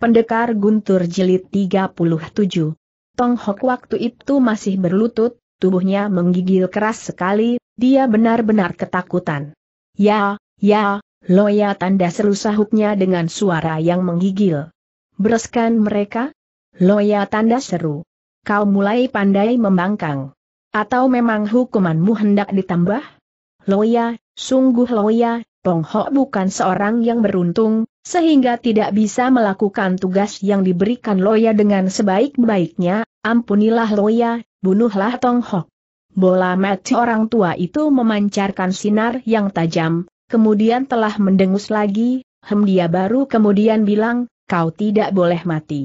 Pendekar Guntur Jilid 37. Tong Hok waktu itu masih berlutut, tubuhnya menggigil keras sekali, dia benar-benar ketakutan. Ya, ya, loya tanda seru sahutnya dengan suara yang menggigil. Bereskan mereka? Loya tanda seru. Kau mulai pandai membangkang. Atau memang hukumanmu hendak ditambah? Loya, sungguh Loya, Tong Ho bukan seorang yang beruntung, sehingga tidak bisa melakukan tugas yang diberikan Loya dengan sebaik-baiknya, ampunilah Loya, bunuhlah Tong Ho. Bola mati orang tua itu memancarkan sinar yang tajam, kemudian telah mendengus lagi, hem dia baru kemudian bilang, kau tidak boleh mati.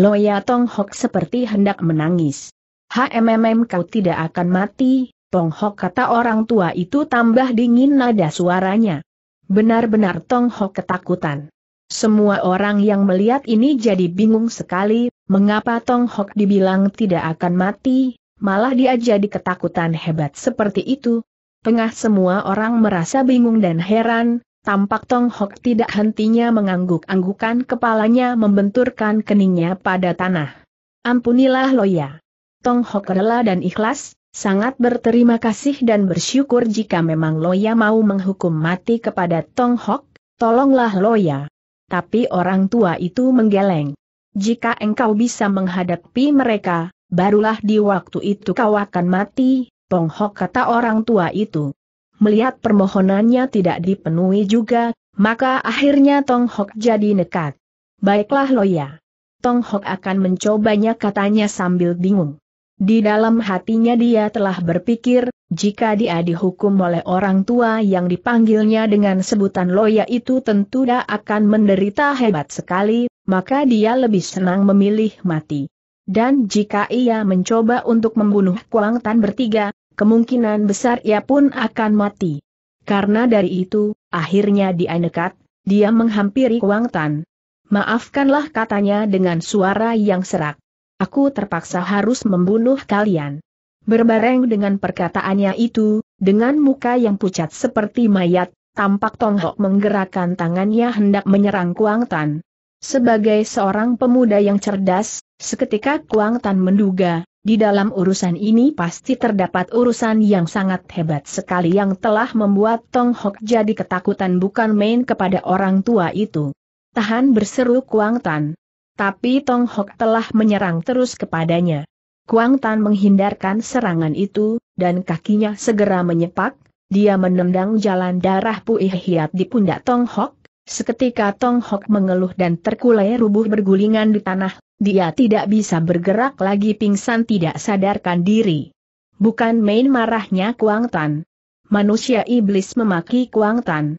Loya Tong Hok seperti hendak menangis. HMMM kau tidak akan mati, Tong Hok kata orang tua itu tambah dingin nada suaranya. Benar-benar Tong Ho ketakutan. Semua orang yang melihat ini jadi bingung sekali, mengapa Tong Hok dibilang tidak akan mati, malah dia jadi ketakutan hebat seperti itu. Tengah semua orang merasa bingung dan heran, Tampak Tong Hok tidak hentinya mengangguk-anggukan kepalanya membenturkan keningnya pada tanah. Ampunilah Loya. Tong Hok rela dan ikhlas, Sangat berterima kasih dan bersyukur jika memang Loya mau menghukum mati kepada Tong Hok, tolonglah Loya. Tapi orang tua itu menggeleng. Jika engkau bisa menghadapi mereka, barulah di waktu itu kau akan mati, Tong Hok kata orang tua itu. Melihat permohonannya tidak dipenuhi juga, maka akhirnya Tong Hok jadi nekat. Baiklah Loya. Tong Hok akan mencobanya katanya sambil bingung. Di dalam hatinya dia telah berpikir, jika dia dihukum oleh orang tua yang dipanggilnya dengan sebutan loya itu tentu dia akan menderita hebat sekali, maka dia lebih senang memilih mati. Dan jika ia mencoba untuk membunuh Kuang Tan bertiga, kemungkinan besar ia pun akan mati. Karena dari itu, akhirnya dia nekat, dia menghampiri Kuang Tan. Maafkanlah katanya dengan suara yang serak. Aku terpaksa harus membunuh kalian. Berbareng dengan perkataannya itu, dengan muka yang pucat seperti mayat, tampak Tong Tonghok menggerakkan tangannya hendak menyerang Kuang Tan. Sebagai seorang pemuda yang cerdas, seketika Kuang Tan menduga, di dalam urusan ini pasti terdapat urusan yang sangat hebat sekali yang telah membuat Tong Tonghok jadi ketakutan bukan main kepada orang tua itu. Tahan berseru Kuang Tan, tapi Tong Hok telah menyerang terus kepadanya. Kuang Tan menghindarkan serangan itu, dan kakinya segera menyepak, dia menendang jalan darah Puih Hiat di pundak Tong Hok, seketika Tong Hok mengeluh dan terkulai rubuh bergulingan di tanah, dia tidak bisa bergerak lagi pingsan tidak sadarkan diri. Bukan main marahnya Kuang Tan. Manusia iblis memaki Kuang Tan.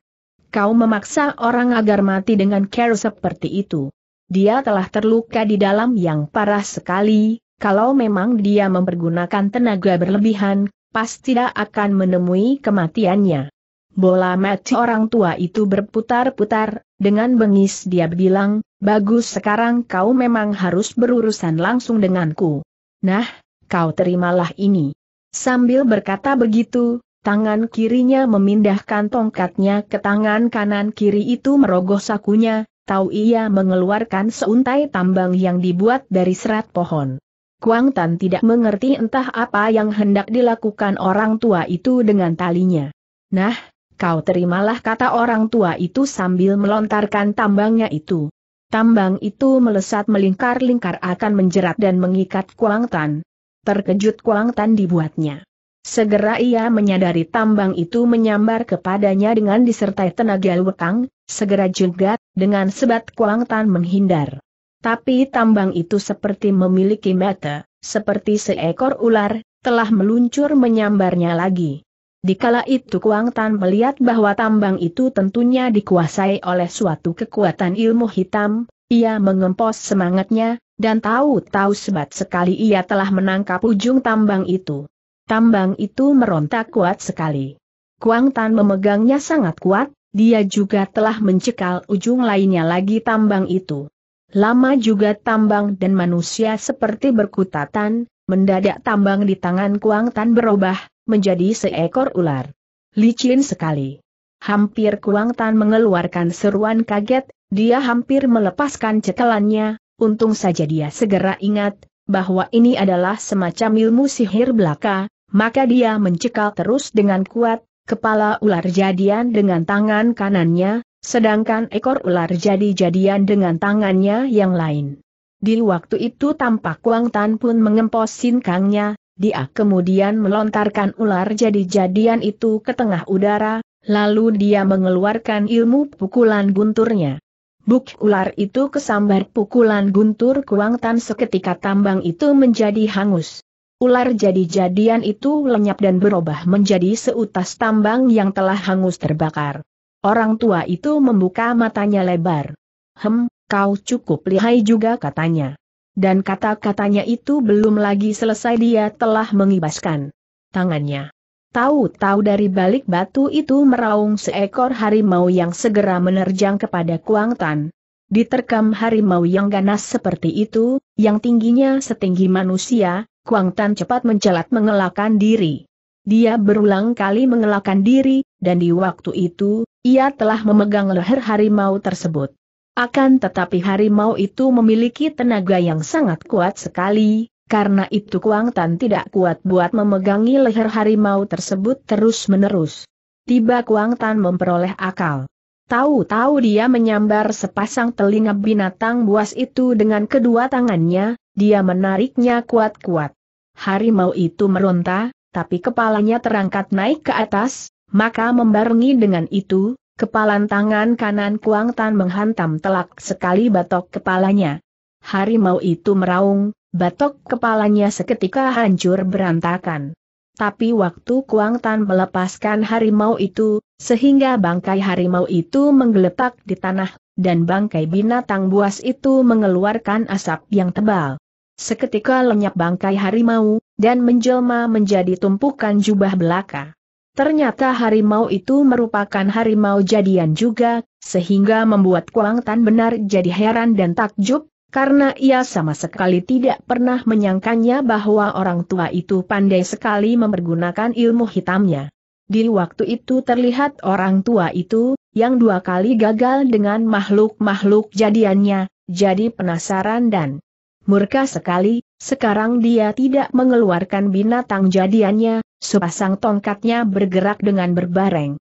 Kau memaksa orang agar mati dengan care seperti itu dia telah terluka di dalam yang parah sekali, kalau memang dia mempergunakan tenaga berlebihan, pasti tidak akan menemui kematiannya. Bola mati orang tua itu berputar-putar, dengan bengis dia bilang, bagus sekarang kau memang harus berurusan langsung denganku. Nah, kau terimalah ini. Sambil berkata begitu, tangan kirinya memindahkan tongkatnya ke tangan kanan kiri itu merogoh sakunya, tahu ia mengeluarkan seuntai tambang yang dibuat dari serat pohon. Kuang Tan tidak mengerti entah apa yang hendak dilakukan orang tua itu dengan talinya. Nah, kau terimalah kata orang tua itu sambil melontarkan tambangnya itu. Tambang itu melesat melingkar-lingkar akan menjerat dan mengikat Kuang Tan. Terkejut Kuang Tan dibuatnya. Segera ia menyadari tambang itu menyambar kepadanya dengan disertai tenaga lutang, segera juga, dengan sebat Kuang Tan menghindar. Tapi tambang itu seperti memiliki mata, seperti seekor ular, telah meluncur menyambarnya lagi. Di kala itu Kuang Tan melihat bahwa tambang itu tentunya dikuasai oleh suatu kekuatan ilmu hitam, ia mengempos semangatnya, dan tahu-tahu sebat sekali ia telah menangkap ujung tambang itu. Tambang itu meronta kuat sekali. Kuang Tan memegangnya sangat kuat, dia juga telah mencekal ujung lainnya lagi tambang itu. Lama juga tambang dan manusia seperti berkutatan, mendadak tambang di tangan Kuang Tan berubah, menjadi seekor ular. Licin sekali. Hampir Kuang Tan mengeluarkan seruan kaget, dia hampir melepaskan cekalannya. untung saja dia segera ingat, bahwa ini adalah semacam ilmu sihir belaka, maka dia mencekal terus dengan kuat, kepala ular jadian dengan tangan kanannya, sedangkan ekor ular jadi-jadian dengan tangannya yang lain. Di waktu itu tampak Wang Tan pun mengempos sinkangnya, dia kemudian melontarkan ular jadi-jadian itu ke tengah udara, lalu dia mengeluarkan ilmu pukulan gunturnya. Buk ular itu kesambar pukulan guntur kuang tan seketika tambang itu menjadi hangus. Ular jadi-jadian itu lenyap dan berubah menjadi seutas tambang yang telah hangus terbakar. Orang tua itu membuka matanya lebar. Hem, kau cukup lihai juga katanya. Dan kata-katanya itu belum lagi selesai dia telah mengibaskan tangannya. Tahu-tahu dari balik batu itu meraung seekor harimau yang segera menerjang kepada Kuang Tan. Diterkam harimau yang ganas seperti itu, yang tingginya setinggi manusia, Kuang Tan cepat mencelat mengelakkan diri. Dia berulang kali mengelakkan diri, dan di waktu itu, ia telah memegang leher harimau tersebut. Akan tetapi harimau itu memiliki tenaga yang sangat kuat sekali, karena itu Kuang Tan tidak kuat buat memegangi leher harimau tersebut terus-menerus. Tiba Kuang Tan memperoleh akal. Tahu-tahu dia menyambar sepasang telinga binatang buas itu dengan kedua tangannya, dia menariknya kuat-kuat. Harimau itu meronta, tapi kepalanya terangkat naik ke atas, maka membarengi dengan itu, kepalan tangan kanan Kuang Tan menghantam telak sekali batok kepalanya. Harimau itu meraung, Batok kepalanya seketika hancur berantakan. Tapi waktu Kuang Tan melepaskan harimau itu, sehingga bangkai harimau itu menggeletak di tanah, dan bangkai binatang buas itu mengeluarkan asap yang tebal. Seketika lenyap bangkai harimau, dan menjelma menjadi tumpukan jubah belaka. Ternyata harimau itu merupakan harimau jadian juga, sehingga membuat Kuang Tan benar jadi heran dan takjub, karena ia sama sekali tidak pernah menyangkanya bahwa orang tua itu pandai sekali mempergunakan ilmu hitamnya. Di waktu itu terlihat orang tua itu, yang dua kali gagal dengan makhluk-makhluk jadiannya, jadi penasaran dan murka sekali, sekarang dia tidak mengeluarkan binatang jadiannya, sepasang tongkatnya bergerak dengan berbareng.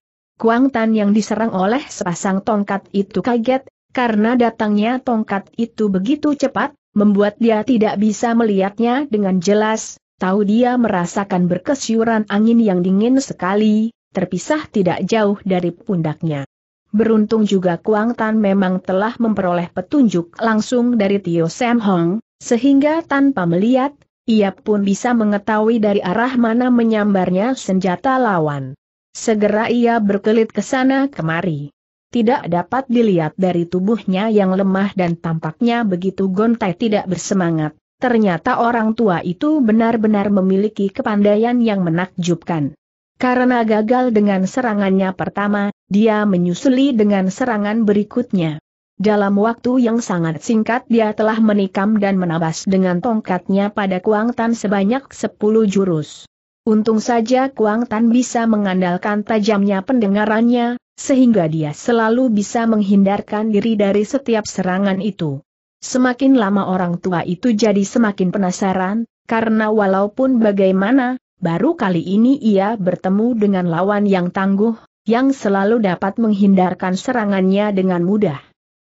Tan yang diserang oleh sepasang tongkat itu kaget, karena datangnya tongkat itu begitu cepat, membuat dia tidak bisa melihatnya dengan jelas, tahu dia merasakan berkesyuran angin yang dingin sekali, terpisah tidak jauh dari pundaknya. Beruntung juga Kuang Tan memang telah memperoleh petunjuk langsung dari Tio Sam Hong, sehingga tanpa melihat, ia pun bisa mengetahui dari arah mana menyambarnya senjata lawan. Segera ia berkelit ke sana kemari tidak dapat dilihat dari tubuhnya yang lemah dan tampaknya begitu gontai tidak bersemangat. Ternyata orang tua itu benar-benar memiliki kepandaian yang menakjubkan. Karena gagal dengan serangannya pertama, dia menyusuli dengan serangan berikutnya. Dalam waktu yang sangat singkat dia telah menikam dan menabas dengan tongkatnya pada Kuang Tan sebanyak 10 jurus. Untung saja Kuang Tan bisa mengandalkan tajamnya pendengarannya, sehingga dia selalu bisa menghindarkan diri dari setiap serangan itu. Semakin lama orang tua itu jadi semakin penasaran, karena walaupun bagaimana, baru kali ini ia bertemu dengan lawan yang tangguh, yang selalu dapat menghindarkan serangannya dengan mudah.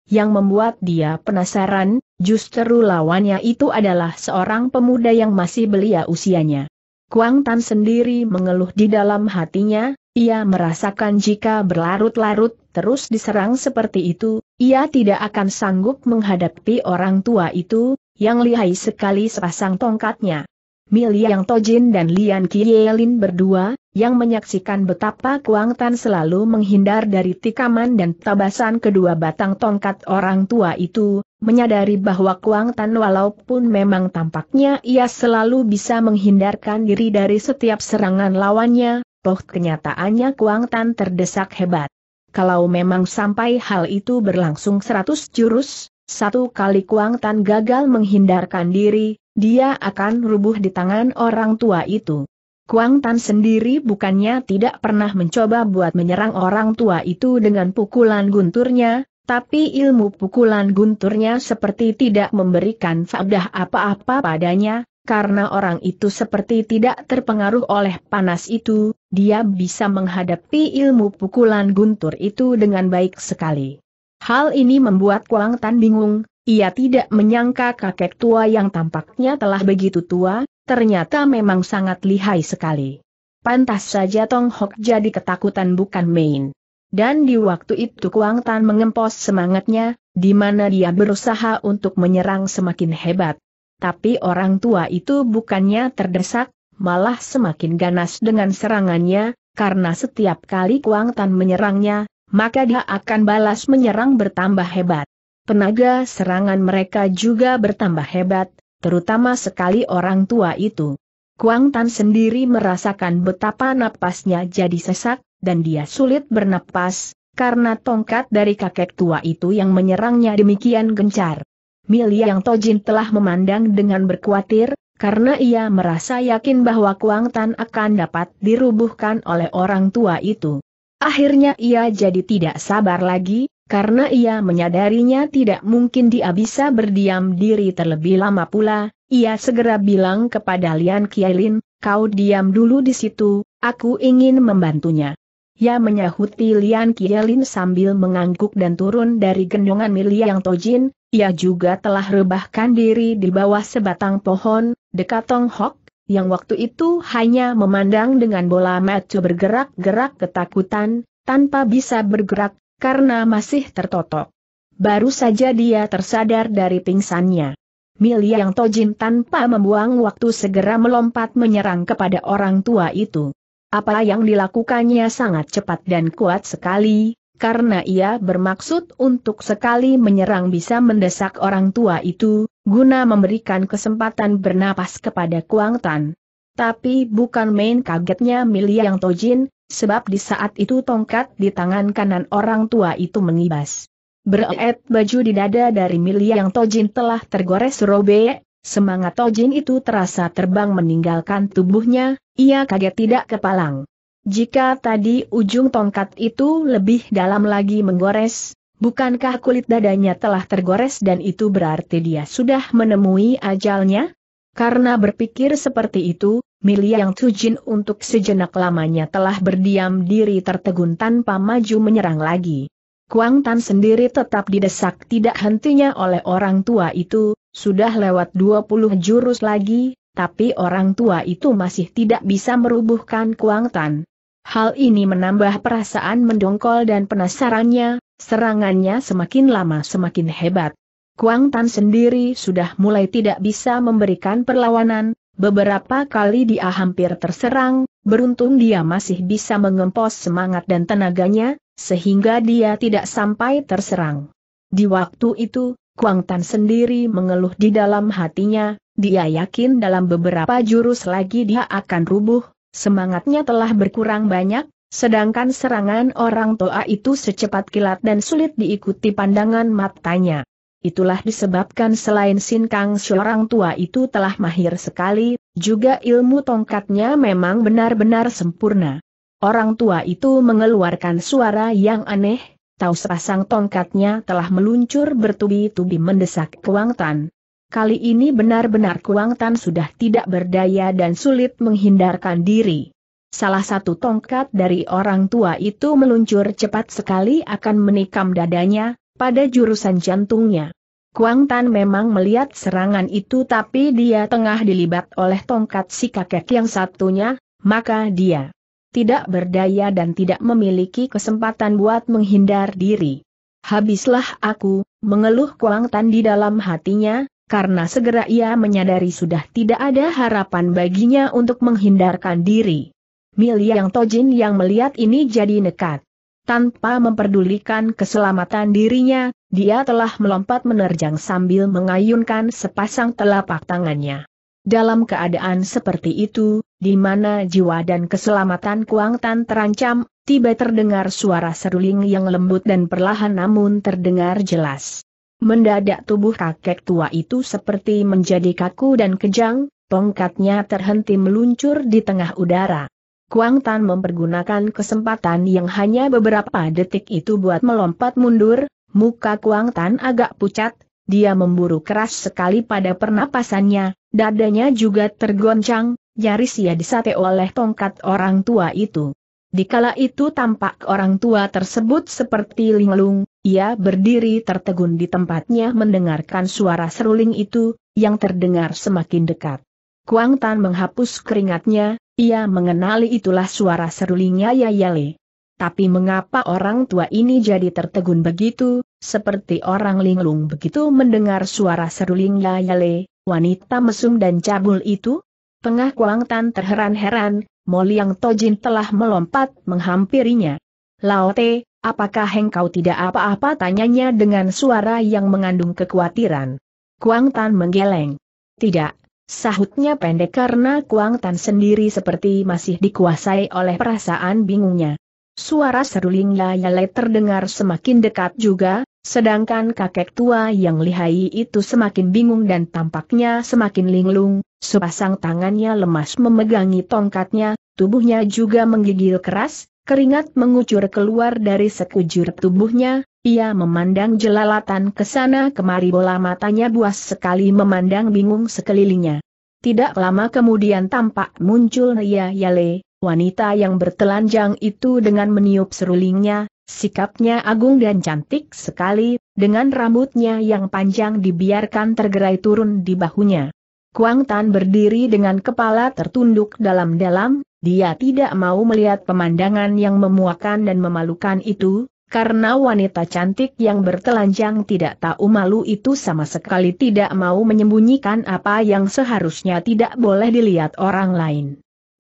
Yang membuat dia penasaran, justru lawannya itu adalah seorang pemuda yang masih belia usianya. Kuang Tan sendiri mengeluh di dalam hatinya, ia merasakan jika berlarut-larut terus diserang seperti itu, ia tidak akan sanggup menghadapi orang tua itu, yang lihai sekali sepasang tongkatnya. Miliang Tojin dan Lian Kielin berdua, yang menyaksikan betapa Kuang Tan selalu menghindar dari tikaman dan tabasan kedua batang tongkat orang tua itu, menyadari bahwa Kuang Tan walaupun memang tampaknya ia selalu bisa menghindarkan diri dari setiap serangan lawannya, Toh kenyataannya Kuang Tan terdesak hebat. Kalau memang sampai hal itu berlangsung seratus jurus, satu kali Kuang Tan gagal menghindarkan diri, dia akan rubuh di tangan orang tua itu. Kuang Tan sendiri bukannya tidak pernah mencoba buat menyerang orang tua itu dengan pukulan gunturnya, tapi ilmu pukulan gunturnya seperti tidak memberikan faedah apa-apa padanya, karena orang itu seperti tidak terpengaruh oleh panas itu, dia bisa menghadapi ilmu pukulan guntur itu dengan baik sekali. Hal ini membuat Kuang Tan bingung, ia tidak menyangka kakek tua yang tampaknya telah begitu tua, ternyata memang sangat lihai sekali. Pantas saja Tong Hok jadi ketakutan bukan main. Dan di waktu itu Kuang Tan mengempos semangatnya, di mana dia berusaha untuk menyerang semakin hebat tapi orang tua itu bukannya terdesak, malah semakin ganas dengan serangannya, karena setiap kali Kuang Tan menyerangnya, maka dia akan balas menyerang bertambah hebat. Penaga serangan mereka juga bertambah hebat, terutama sekali orang tua itu. Kuang Tan sendiri merasakan betapa napasnya jadi sesak, dan dia sulit bernapas, karena tongkat dari kakek tua itu yang menyerangnya demikian gencar. Milia yang Tojin telah memandang dengan berkuatir, karena ia merasa yakin bahwa Kuang Tan akan dapat dirubuhkan oleh orang tua itu. Akhirnya ia jadi tidak sabar lagi, karena ia menyadarinya tidak mungkin dia bisa berdiam diri terlebih lama pula, ia segera bilang kepada Lian Kielin, kau diam dulu di situ, aku ingin membantunya ia menyahuti Lian Kielin sambil mengangguk dan turun dari gendongan Yang Tojin, ia juga telah rebahkan diri di bawah sebatang pohon, dekat Tong Hok, yang waktu itu hanya memandang dengan bola mata bergerak-gerak ketakutan, tanpa bisa bergerak, karena masih tertotok. Baru saja dia tersadar dari pingsannya. Milia Yang Tojin tanpa membuang waktu segera melompat menyerang kepada orang tua itu. Apa yang dilakukannya sangat cepat dan kuat sekali, karena ia bermaksud untuk sekali menyerang bisa mendesak orang tua itu, guna memberikan kesempatan bernapas kepada Kuang Tan. Tapi bukan main kagetnya yang Tojin, sebab di saat itu tongkat di tangan kanan orang tua itu mengibas. Beret baju di dada dari yang Tojin telah tergores robek, Semangat Tojin itu terasa terbang meninggalkan tubuhnya, ia kaget tidak kepalang. Jika tadi ujung tongkat itu lebih dalam lagi menggores, bukankah kulit dadanya telah tergores dan itu berarti dia sudah menemui ajalnya? Karena berpikir seperti itu, Milia yang Tujin untuk sejenak lamanya telah berdiam diri tertegun tanpa maju menyerang lagi. Kuang Tan sendiri tetap didesak tidak hentinya oleh orang tua itu, sudah lewat 20 jurus lagi, tapi orang tua itu masih tidak bisa merubuhkan Kuang Tan. Hal ini menambah perasaan mendongkol dan penasarannya, serangannya semakin lama semakin hebat. Kuang Tan sendiri sudah mulai tidak bisa memberikan perlawanan, beberapa kali dia hampir terserang, beruntung dia masih bisa mengempos semangat dan tenaganya, sehingga dia tidak sampai terserang. Di waktu itu, Kuang Tan sendiri mengeluh di dalam hatinya, dia yakin dalam beberapa jurus lagi dia akan rubuh, semangatnya telah berkurang banyak, sedangkan serangan orang Toa itu secepat kilat dan sulit diikuti pandangan matanya. Itulah disebabkan selain Sin Kang seorang tua itu telah mahir sekali, juga ilmu tongkatnya memang benar-benar sempurna. Orang tua itu mengeluarkan suara yang aneh, tahu sepasang tongkatnya telah meluncur bertubi-tubi mendesak Kuang Tan. Kali ini benar-benar Kuang Tan sudah tidak berdaya dan sulit menghindarkan diri. Salah satu tongkat dari orang tua itu meluncur cepat sekali akan menikam dadanya, pada jurusan jantungnya. Kuang Tan memang melihat serangan itu tapi dia tengah dilibat oleh tongkat si kakek yang satunya, maka dia tidak berdaya dan tidak memiliki kesempatan buat menghindar diri. Habislah aku, mengeluh Kuang Tan di dalam hatinya, karena segera ia menyadari sudah tidak ada harapan baginya untuk menghindarkan diri. yang Tojin yang melihat ini jadi nekat. Tanpa memperdulikan keselamatan dirinya, dia telah melompat menerjang sambil mengayunkan sepasang telapak tangannya. Dalam keadaan seperti itu, di mana jiwa dan keselamatan Kuang Tan terancam, tiba terdengar suara seruling yang lembut dan perlahan namun terdengar jelas. Mendadak tubuh kakek tua itu seperti menjadi kaku dan kejang, tongkatnya terhenti meluncur di tengah udara. Kuang Tan mempergunakan kesempatan yang hanya beberapa detik itu buat melompat mundur, muka Kuang Tan agak pucat, dia memburu keras sekali pada pernapasannya, Dadanya juga tergoncang, nyaris ia disate oleh tongkat orang tua itu. Dikala itu tampak orang tua tersebut seperti linglung, ia berdiri tertegun di tempatnya mendengarkan suara seruling itu, yang terdengar semakin dekat. Kuang Tan menghapus keringatnya, ia mengenali itulah suara serulingnya Yayale. Tapi mengapa orang tua ini jadi tertegun begitu, seperti orang linglung begitu mendengar suara serulingnya Yayale, wanita mesum dan cabul itu? Tengah Kuang Tan terheran-heran, Mo Liang Tojin telah melompat menghampirinya. Laote, apakah engkau tidak apa-apa tanyanya dengan suara yang mengandung kekhawatiran? Kuang Tan menggeleng. Tidak, sahutnya pendek karena Kuang Tan sendiri seperti masih dikuasai oleh perasaan bingungnya. Suara seruling Layale terdengar semakin dekat juga, Sedangkan kakek tua yang lihai itu semakin bingung dan tampaknya semakin linglung, sepasang tangannya lemas memegangi tongkatnya, tubuhnya juga menggigil keras, keringat mengucur keluar dari sekujur tubuhnya, ia memandang jelalatan ke sana kemari bola matanya buas sekali memandang bingung sekelilingnya. Tidak lama kemudian tampak muncul Ria Yale, Wanita yang bertelanjang itu dengan meniup serulingnya, sikapnya agung dan cantik sekali, dengan rambutnya yang panjang dibiarkan tergerai turun di bahunya. Kuang Tan berdiri dengan kepala tertunduk dalam-dalam, dia tidak mau melihat pemandangan yang memuakan dan memalukan itu, karena wanita cantik yang bertelanjang tidak tahu malu itu sama sekali tidak mau menyembunyikan apa yang seharusnya tidak boleh dilihat orang lain.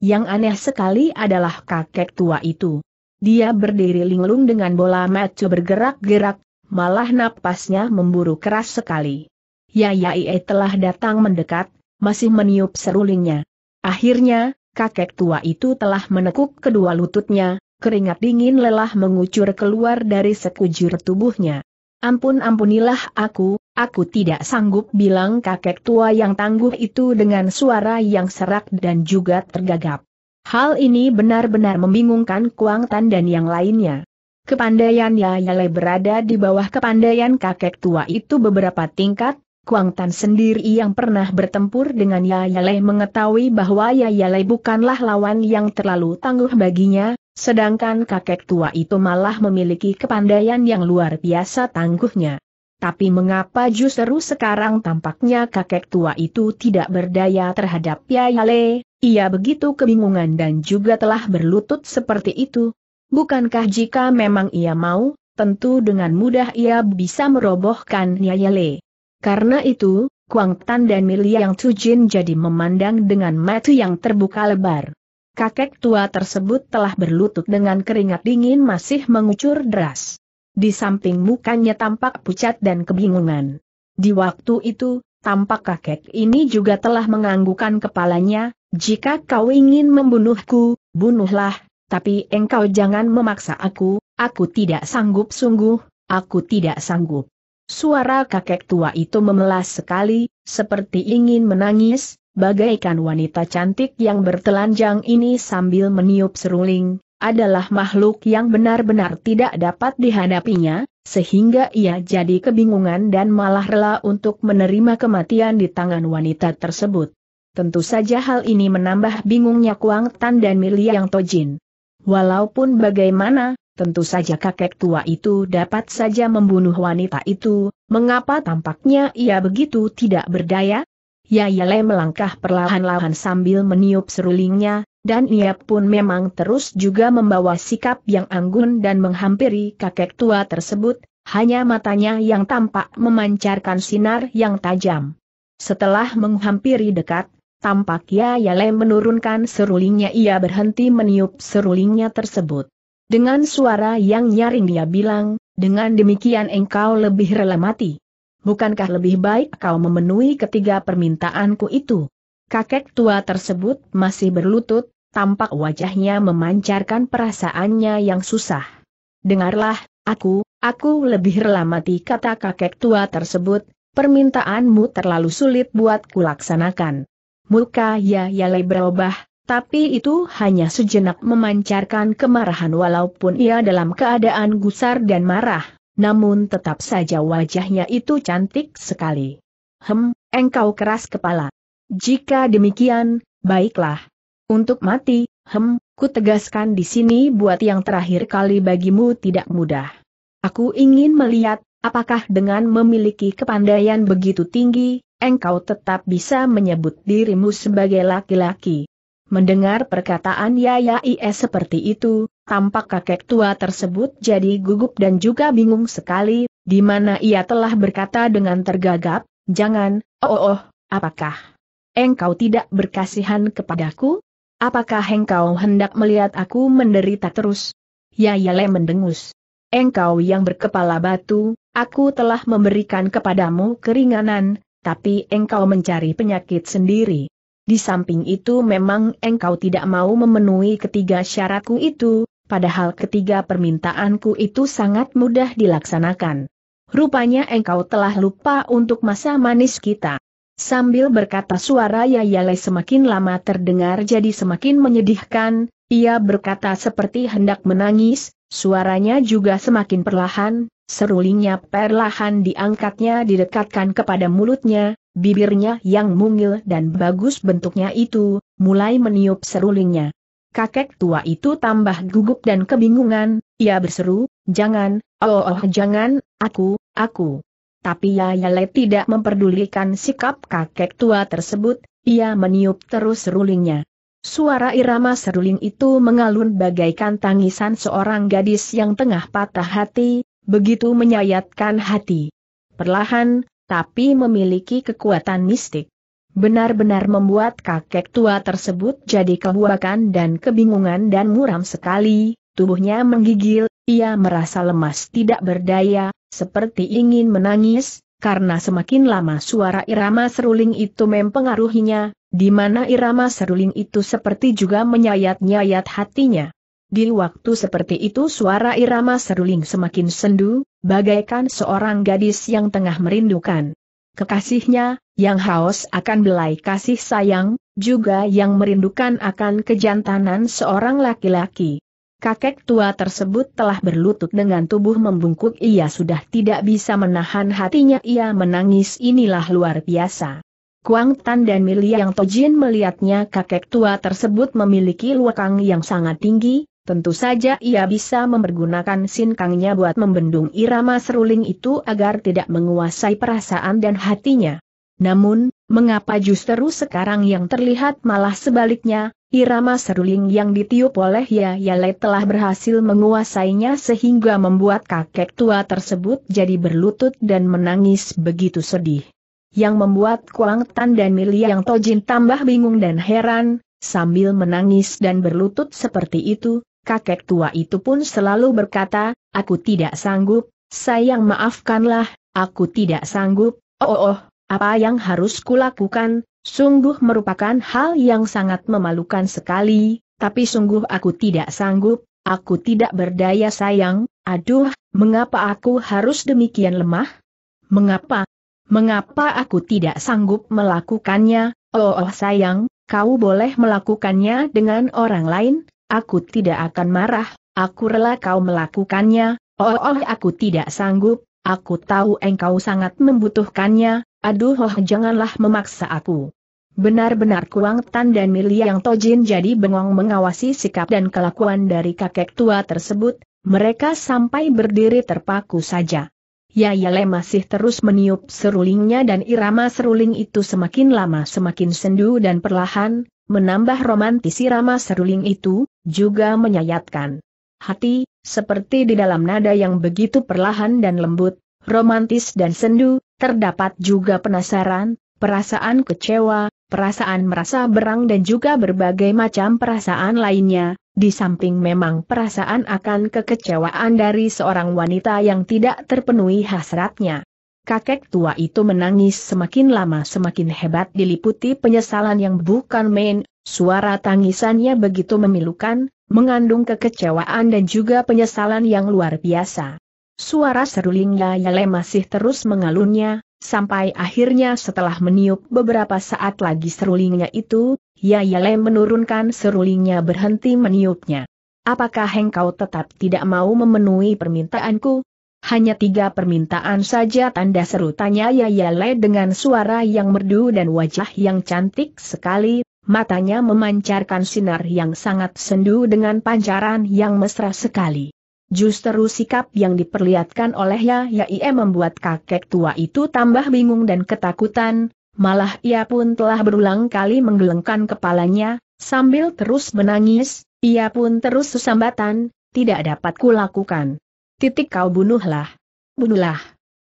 Yang aneh sekali adalah kakek tua itu. Dia berdiri linglung dengan bola mata bergerak-gerak, malah napasnya memburu keras sekali. ia ya ya telah datang mendekat, masih meniup serulingnya. Akhirnya, kakek tua itu telah menekuk kedua lututnya, keringat dingin lelah mengucur keluar dari sekujur tubuhnya. Ampun ampunilah aku, Aku tidak sanggup bilang kakek tua yang tangguh itu dengan suara yang serak dan juga tergagap. Hal ini benar-benar membingungkan Kuang Tan dan yang lainnya. Kepandaian Yayale berada di bawah kepandaian kakek tua itu beberapa tingkat, Kuang Tan sendiri yang pernah bertempur dengan Yayale mengetahui bahwa Yayale bukanlah lawan yang terlalu tangguh baginya, sedangkan kakek tua itu malah memiliki kepandaian yang luar biasa tangguhnya. Tapi mengapa justru sekarang tampaknya kakek tua itu tidak berdaya terhadap Yayale, ia begitu kebingungan dan juga telah berlutut seperti itu. Bukankah jika memang ia mau, tentu dengan mudah ia bisa merobohkan Yayale. Karena itu, Kuang Tan dan Milia yang Tujin jadi memandang dengan mata yang terbuka lebar. Kakek tua tersebut telah berlutut dengan keringat dingin masih mengucur deras. Di samping mukanya tampak pucat dan kebingungan. Di waktu itu, tampak kakek ini juga telah menganggukan kepalanya, jika kau ingin membunuhku, bunuhlah, tapi engkau jangan memaksa aku, aku tidak sanggup sungguh, aku tidak sanggup. Suara kakek tua itu memelas sekali, seperti ingin menangis, bagaikan wanita cantik yang bertelanjang ini sambil meniup seruling, adalah makhluk yang benar-benar tidak dapat dihadapinya, sehingga ia jadi kebingungan dan malah rela untuk menerima kematian di tangan wanita tersebut. Tentu saja hal ini menambah bingungnya Kuang Tan dan yang Tojin. Walaupun bagaimana, tentu saja kakek tua itu dapat saja membunuh wanita itu, mengapa tampaknya ia begitu tidak berdaya? Yayele melangkah perlahan-lahan sambil meniup serulingnya, dan ia pun memang terus juga membawa sikap yang anggun dan menghampiri kakek tua tersebut, hanya matanya yang tampak memancarkan sinar yang tajam. Setelah menghampiri dekat, tampak ia yale menurunkan serulingnya ia berhenti meniup serulingnya tersebut. Dengan suara yang nyaring dia bilang, dengan demikian engkau lebih rela mati. Bukankah lebih baik kau memenuhi ketiga permintaanku itu? Kakek tua tersebut masih berlutut, tampak wajahnya memancarkan perasaannya yang susah. Dengarlah, aku, aku lebih rela mati kata kakek tua tersebut, permintaanmu terlalu sulit buat kulaksanakan. Muka ya Yale berubah, tapi itu hanya sejenak memancarkan kemarahan walaupun ia dalam keadaan gusar dan marah, namun tetap saja wajahnya itu cantik sekali. Hem, engkau keras kepala. Jika demikian, baiklah. Untuk mati, hem, ku tegaskan di sini buat yang terakhir kali bagimu tidak mudah. Aku ingin melihat, apakah dengan memiliki kepandaian begitu tinggi, engkau tetap bisa menyebut dirimu sebagai laki-laki. Mendengar perkataan Yaya Yayai seperti itu, tampak kakek tua tersebut jadi gugup dan juga bingung sekali, di mana ia telah berkata dengan tergagap, jangan, oh oh, oh apakah engkau tidak berkasihan kepadaku? Apakah engkau hendak melihat aku menderita terus? Ya Yayale mendengus. Engkau yang berkepala batu, aku telah memberikan kepadamu keringanan, tapi engkau mencari penyakit sendiri. Di samping itu memang engkau tidak mau memenuhi ketiga syaratku itu, padahal ketiga permintaanku itu sangat mudah dilaksanakan. Rupanya engkau telah lupa untuk masa manis kita. Sambil berkata suara Yayale semakin lama terdengar jadi semakin menyedihkan, ia berkata seperti hendak menangis, suaranya juga semakin perlahan, serulingnya perlahan diangkatnya didekatkan kepada mulutnya, bibirnya yang mungil dan bagus bentuknya itu, mulai meniup serulingnya. Kakek tua itu tambah gugup dan kebingungan, ia berseru, jangan, oh oh jangan, aku, aku tapi ya, Yayale tidak memperdulikan sikap kakek tua tersebut, ia meniup terus serulingnya. Suara irama seruling itu mengalun bagaikan tangisan seorang gadis yang tengah patah hati, begitu menyayatkan hati. Perlahan, tapi memiliki kekuatan mistik. Benar-benar membuat kakek tua tersebut jadi kebuakan dan kebingungan dan muram sekali, tubuhnya menggigil, ia merasa lemas tidak berdaya, seperti ingin menangis, karena semakin lama suara irama seruling itu mempengaruhinya, di mana irama seruling itu seperti juga menyayat-nyayat hatinya. Di waktu seperti itu suara irama seruling semakin sendu, bagaikan seorang gadis yang tengah merindukan kekasihnya, yang haus akan belai kasih sayang, juga yang merindukan akan kejantanan seorang laki-laki. Kakek tua tersebut telah berlutut dengan tubuh membungkuk ia sudah tidak bisa menahan hatinya ia menangis inilah luar biasa. Kuang Tan dan Milia yang Tojin melihatnya kakek tua tersebut memiliki luakang yang sangat tinggi, tentu saja ia bisa mempergunakan sinkangnya buat membendung irama seruling itu agar tidak menguasai perasaan dan hatinya. Namun, mengapa justru sekarang yang terlihat malah sebaliknya, irama seruling yang ditiup oleh Yale telah berhasil menguasainya sehingga membuat kakek tua tersebut jadi berlutut dan menangis begitu sedih. Yang membuat Kuang Tan dan Yang Tojin tambah bingung dan heran, sambil menangis dan berlutut seperti itu, kakek tua itu pun selalu berkata, aku tidak sanggup, sayang maafkanlah, aku tidak sanggup, oh oh, oh. Apa yang harus kulakukan, sungguh merupakan hal yang sangat memalukan sekali, tapi sungguh aku tidak sanggup, aku tidak berdaya sayang, aduh, mengapa aku harus demikian lemah? Mengapa? Mengapa aku tidak sanggup melakukannya, oh, oh sayang, kau boleh melakukannya dengan orang lain, aku tidak akan marah, aku rela kau melakukannya, oh, oh aku tidak sanggup, Aku tahu engkau sangat membutuhkannya, aduh oh janganlah memaksa aku. Benar-benar Kuang Tan dan yang Tojin jadi bengong mengawasi sikap dan kelakuan dari kakek tua tersebut, mereka sampai berdiri terpaku saja. Yayale masih terus meniup serulingnya dan irama seruling itu semakin lama semakin sendu dan perlahan, menambah romantis irama seruling itu, juga menyayatkan. Hati, seperti di dalam nada yang begitu perlahan dan lembut, romantis dan sendu, terdapat juga penasaran, perasaan kecewa, perasaan merasa berang dan juga berbagai macam perasaan lainnya, di samping memang perasaan akan kekecewaan dari seorang wanita yang tidak terpenuhi hasratnya. Kakek tua itu menangis semakin lama semakin hebat diliputi penyesalan yang bukan main, suara tangisannya begitu memilukan, mengandung kekecewaan dan juga penyesalan yang luar biasa. Suara serulingnya Yale masih terus mengalunnya, sampai akhirnya setelah meniup beberapa saat lagi serulingnya itu, ya Yale menurunkan serulingnya berhenti meniupnya. Apakah engkau tetap tidak mau memenuhi permintaanku? Hanya tiga permintaan saja tanda seru tanya Yayale dengan suara yang merdu dan wajah yang cantik sekali, matanya memancarkan sinar yang sangat sendu dengan pancaran yang mesra sekali. Justru sikap yang diperlihatkan oleh Yahya membuat kakek tua itu tambah bingung dan ketakutan, malah ia pun telah berulang kali menggelengkan kepalanya, sambil terus menangis, ia pun terus sesambatan, tidak dapat kulakukan. Titik kau bunuhlah. Bunuhlah.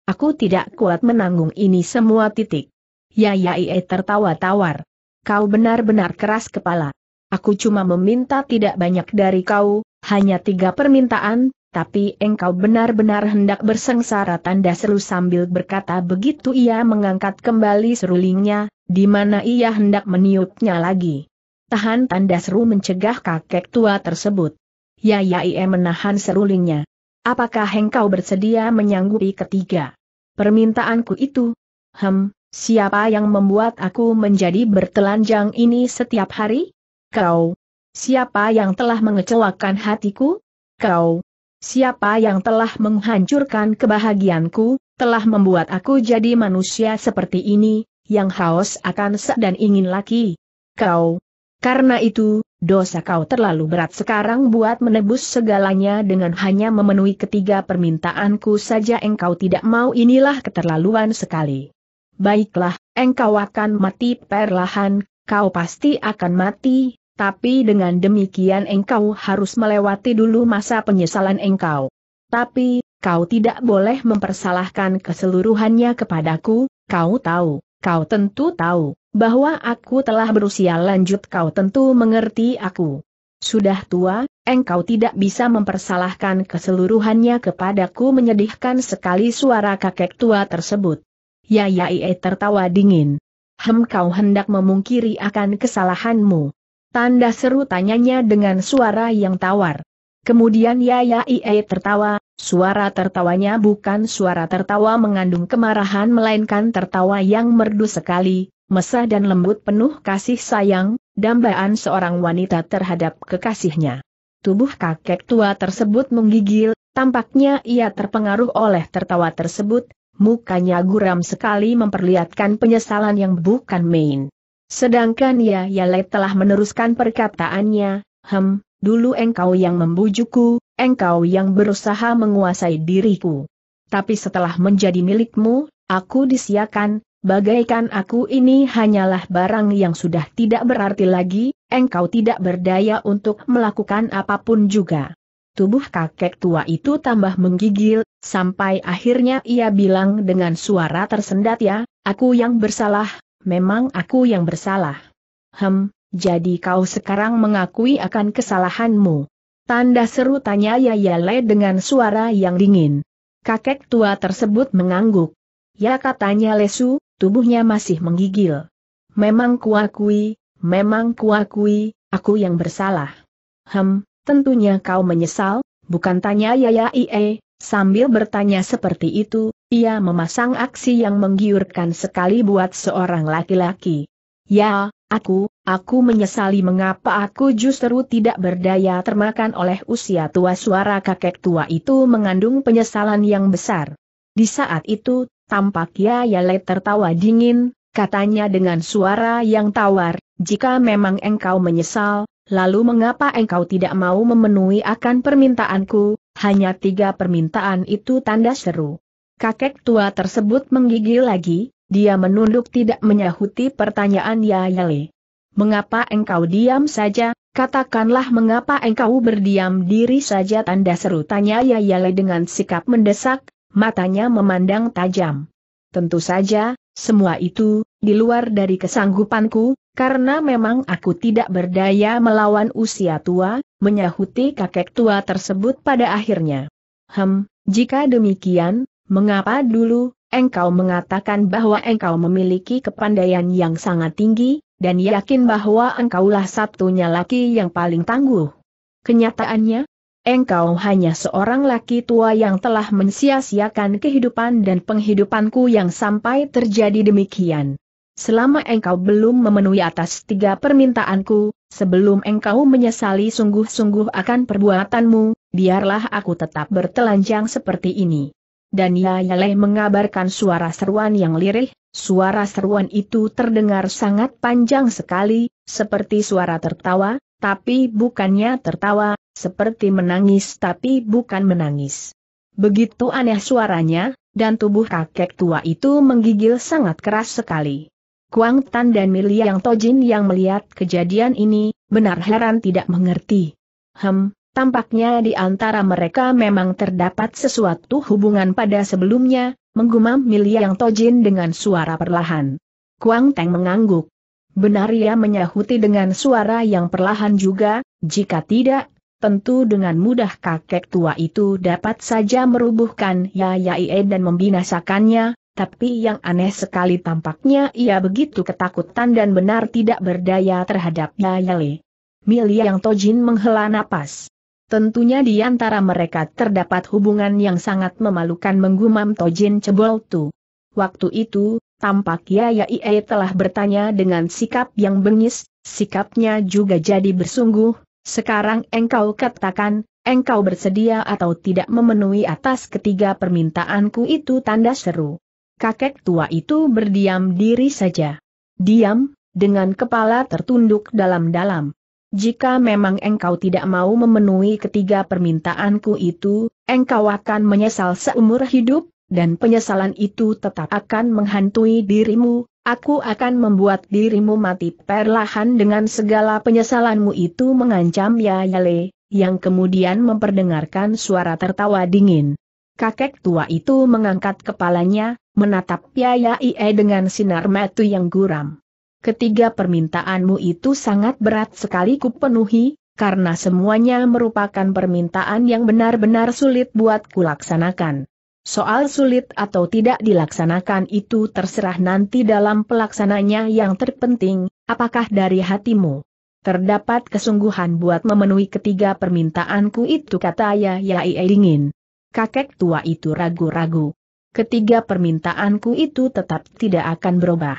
Aku tidak kuat menanggung ini semua titik. Yahya tertawa tawar kau benar-benar keras kepala. Aku cuma meminta tidak banyak dari kau, hanya tiga permintaan, tapi engkau benar-benar hendak bersengsara tanda seru sambil berkata begitu ia mengangkat kembali serulingnya, di mana ia hendak meniupnya lagi. Tahan tanda seru mencegah kakek tua tersebut. Ya ya, ia menahan serulingnya. Apakah engkau bersedia menyanggupi ketiga permintaanku itu? Hem, Siapa yang membuat aku menjadi bertelanjang ini setiap hari? Kau. Siapa yang telah mengecewakan hatiku? Kau. Siapa yang telah menghancurkan kebahagiaanku, telah membuat aku jadi manusia seperti ini, yang haus akan seks dan ingin laki? Kau. Karena itu, dosa kau terlalu berat sekarang buat menebus segalanya dengan hanya memenuhi ketiga permintaanku saja engkau tidak mau inilah keterlaluan sekali baiklah, engkau akan mati perlahan, kau pasti akan mati, tapi dengan demikian engkau harus melewati dulu masa penyesalan engkau. Tapi, kau tidak boleh mempersalahkan keseluruhannya kepadaku, kau tahu, kau tentu tahu, bahwa aku telah berusia lanjut kau tentu mengerti aku. Sudah tua, engkau tidak bisa mempersalahkan keseluruhannya kepadaku menyedihkan sekali suara kakek tua tersebut ia ya, ya, tertawa dingin. Hem kau hendak memungkiri akan kesalahanmu. Tanda seru tanyanya dengan suara yang tawar. Kemudian ia ya, tertawa, suara tertawanya bukan suara tertawa mengandung kemarahan melainkan tertawa yang merdu sekali, mesah dan lembut penuh kasih sayang, dambaan seorang wanita terhadap kekasihnya. Tubuh kakek tua tersebut menggigil, tampaknya ia terpengaruh oleh tertawa tersebut, mukanya guram sekali memperlihatkan penyesalan yang bukan main. Sedangkan ya Yale telah meneruskan perkataannya, Hem, dulu engkau yang membujukku, engkau yang berusaha menguasai diriku. Tapi setelah menjadi milikmu, aku disiakan, bagaikan aku ini hanyalah barang yang sudah tidak berarti lagi, engkau tidak berdaya untuk melakukan apapun juga tubuh kakek tua itu tambah menggigil, sampai akhirnya ia bilang dengan suara tersendat ya, aku yang bersalah, memang aku yang bersalah. Hem, jadi kau sekarang mengakui akan kesalahanmu. Tanda seru tanya Yaya Yayale dengan suara yang dingin. Kakek tua tersebut mengangguk. Ya katanya lesu, tubuhnya masih menggigil. Memang kuakui, memang kuakui, aku yang bersalah. Hem, tentunya kau menyesal, bukan tanya Yaya Ie, sambil bertanya seperti itu, ia memasang aksi yang menggiurkan sekali buat seorang laki-laki. Ya, aku, aku menyesali mengapa aku justru tidak berdaya termakan oleh usia tua suara kakek tua itu mengandung penyesalan yang besar. Di saat itu, tampak ya Yale tertawa dingin, katanya dengan suara yang tawar, jika memang engkau menyesal, Lalu mengapa engkau tidak mau memenuhi akan permintaanku, hanya tiga permintaan itu tanda seru. Kakek tua tersebut menggigil lagi, dia menunduk tidak menyahuti pertanyaan Yayale. Mengapa engkau diam saja, katakanlah mengapa engkau berdiam diri saja tanda seru tanya Yayale dengan sikap mendesak, matanya memandang tajam. Tentu saja, semua itu, di luar dari kesanggupanku, karena memang aku tidak berdaya melawan usia tua, menyahuti kakek tua tersebut pada akhirnya. Hem, jika demikian, mengapa dulu, engkau mengatakan bahwa engkau memiliki kepandaian yang sangat tinggi, dan yakin bahwa engkaulah satunya laki yang paling tangguh. Kenyataannya, engkau hanya seorang laki tua yang telah mensia-siakan kehidupan dan penghidupanku yang sampai terjadi demikian selama engkau belum memenuhi atas tiga permintaanku, sebelum engkau menyesali sungguh-sungguh akan perbuatanmu, biarlah aku tetap bertelanjang seperti ini. Dan Yayaleh mengabarkan suara seruan yang lirih, suara seruan itu terdengar sangat panjang sekali, seperti suara tertawa, tapi bukannya tertawa, seperti menangis tapi bukan menangis. Begitu aneh suaranya, dan tubuh kakek tua itu menggigil sangat keras sekali. Kuang Tan dan Yang Tojin yang melihat kejadian ini, benar heran tidak mengerti. Hem, tampaknya di antara mereka memang terdapat sesuatu hubungan pada sebelumnya, menggumam Yang Tojin dengan suara perlahan. Kuang Teng mengangguk. Benar ia menyahuti dengan suara yang perlahan juga, jika tidak, tentu dengan mudah kakek tua itu dapat saja merubuhkan Yayaie dan membinasakannya, tapi yang aneh sekali tampaknya ia begitu ketakutan dan benar tidak berdaya terhadap Yayale. Milia yang Tojin menghela napas. Tentunya di antara mereka terdapat hubungan yang sangat memalukan menggumam Tojin Cebol Tu. Waktu itu, tampak Yayaie telah bertanya dengan sikap yang bengis, sikapnya juga jadi bersungguh, sekarang engkau katakan, engkau bersedia atau tidak memenuhi atas ketiga permintaanku itu tanda seru kakek tua itu berdiam diri saja. Diam, dengan kepala tertunduk dalam-dalam. Jika memang engkau tidak mau memenuhi ketiga permintaanku itu, engkau akan menyesal seumur hidup, dan penyesalan itu tetap akan menghantui dirimu, aku akan membuat dirimu mati perlahan dengan segala penyesalanmu itu mengancam Yayale, yang kemudian memperdengarkan suara tertawa dingin. Kakek tua itu mengangkat kepalanya, menatap Yai dengan sinar mata yang guram. Ketiga permintaanmu itu sangat berat sekali kupenuhi, karena semuanya merupakan permintaan yang benar-benar sulit buat kulaksanakan. Soal sulit atau tidak dilaksanakan itu terserah nanti dalam pelaksananya yang terpenting, apakah dari hatimu. Terdapat kesungguhan buat memenuhi ketiga permintaanku itu kata Yai dingin. Kakek tua itu ragu-ragu. Ketiga permintaanku itu tetap tidak akan berubah.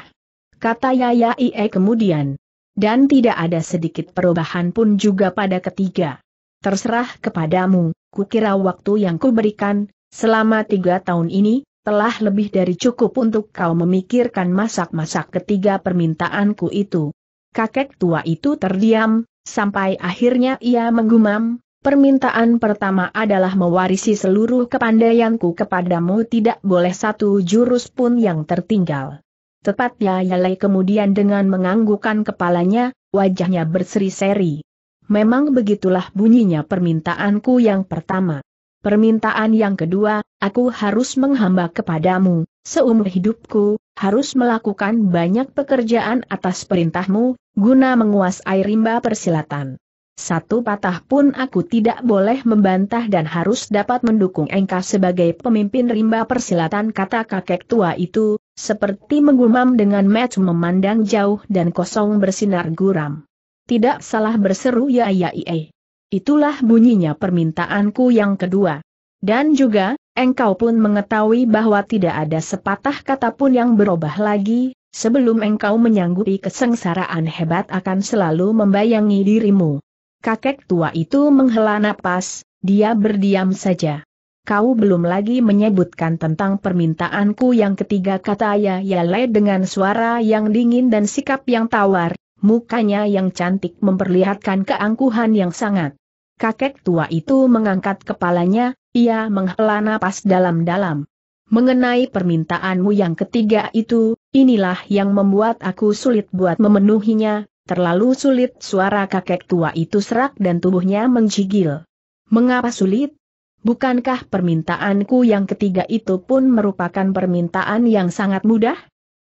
Kata Yaya Ie kemudian. Dan tidak ada sedikit perubahan pun juga pada ketiga. Terserah kepadamu, kukira waktu yang kuberikan, selama tiga tahun ini, telah lebih dari cukup untuk kau memikirkan masak-masak ketiga permintaanku itu. Kakek tua itu terdiam, sampai akhirnya ia menggumam, Permintaan pertama adalah mewarisi seluruh kepandaianku kepadamu tidak boleh satu jurus pun yang tertinggal. Tepatnya Yalai kemudian dengan menganggukan kepalanya, wajahnya berseri-seri. Memang begitulah bunyinya permintaanku yang pertama. Permintaan yang kedua, aku harus menghamba kepadamu, seumur hidupku, harus melakukan banyak pekerjaan atas perintahmu, guna menguasai rimba persilatan. Satu patah pun aku tidak boleh membantah dan harus dapat mendukung engkau sebagai pemimpin rimba persilatan kata kakek tua itu, seperti menggumam dengan match memandang jauh dan kosong bersinar guram. Tidak salah berseru ya ya iya. Itulah bunyinya permintaanku yang kedua. Dan juga, engkau pun mengetahui bahwa tidak ada sepatah kata pun yang berubah lagi, sebelum engkau menyanggupi kesengsaraan hebat akan selalu membayangi dirimu. Kakek tua itu menghela napas, dia berdiam saja. Kau belum lagi menyebutkan tentang permintaanku yang ketiga kata ya Yale dengan suara yang dingin dan sikap yang tawar, mukanya yang cantik memperlihatkan keangkuhan yang sangat. Kakek tua itu mengangkat kepalanya, ia menghela napas dalam-dalam. Mengenai permintaanmu yang ketiga itu, inilah yang membuat aku sulit buat memenuhinya, Terlalu sulit suara kakek tua itu serak dan tubuhnya menjigil. Mengapa sulit? Bukankah permintaanku yang ketiga itu pun merupakan permintaan yang sangat mudah?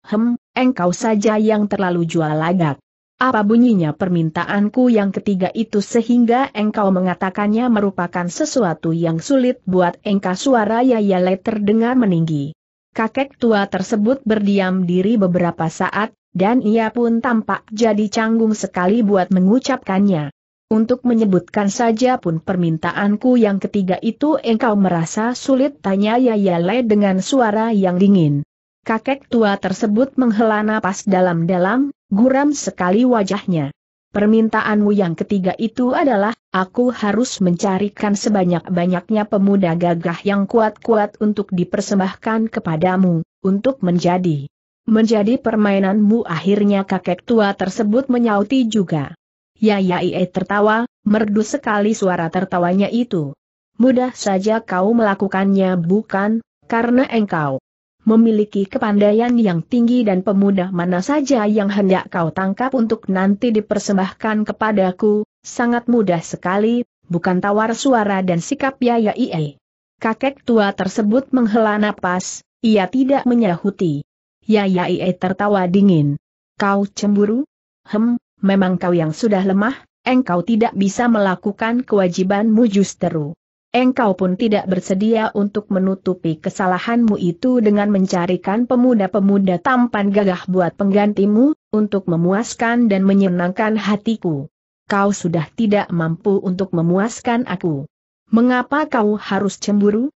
Hem, engkau saja yang terlalu jual lagak. Apa bunyinya permintaanku yang ketiga itu sehingga engkau mengatakannya merupakan sesuatu yang sulit buat engkau suara Yayale terdengar meninggi. Kakek tua tersebut berdiam diri beberapa saat, dan ia pun tampak jadi canggung sekali buat mengucapkannya. Untuk menyebutkan saja pun permintaanku yang ketiga itu engkau merasa sulit tanya Yaya Yayale dengan suara yang dingin. Kakek tua tersebut menghela napas dalam-dalam, guram sekali wajahnya. Permintaanmu yang ketiga itu adalah, aku harus mencarikan sebanyak-banyaknya pemuda gagah yang kuat-kuat untuk dipersembahkan kepadamu, untuk menjadi Menjadi permainanmu akhirnya kakek tua tersebut menyauti juga. Ya ya Yaie tertawa, merdu sekali suara tertawanya itu. Mudah saja kau melakukannya bukan, karena engkau memiliki kepandaian yang tinggi dan pemuda mana saja yang hendak kau tangkap untuk nanti dipersembahkan kepadaku, sangat mudah sekali, bukan tawar suara dan sikap ya Yayaie. Kakek tua tersebut menghela napas, ia tidak menyahuti. Ya ya ya tertawa dingin. Kau cemburu? Hem, memang kau yang sudah lemah, engkau tidak bisa melakukan kewajibanmu justru. Engkau pun tidak bersedia untuk menutupi kesalahanmu itu dengan mencarikan pemuda-pemuda tampan gagah buat penggantimu, untuk memuaskan dan menyenangkan hatiku. Kau sudah tidak mampu untuk memuaskan aku. Mengapa kau harus cemburu?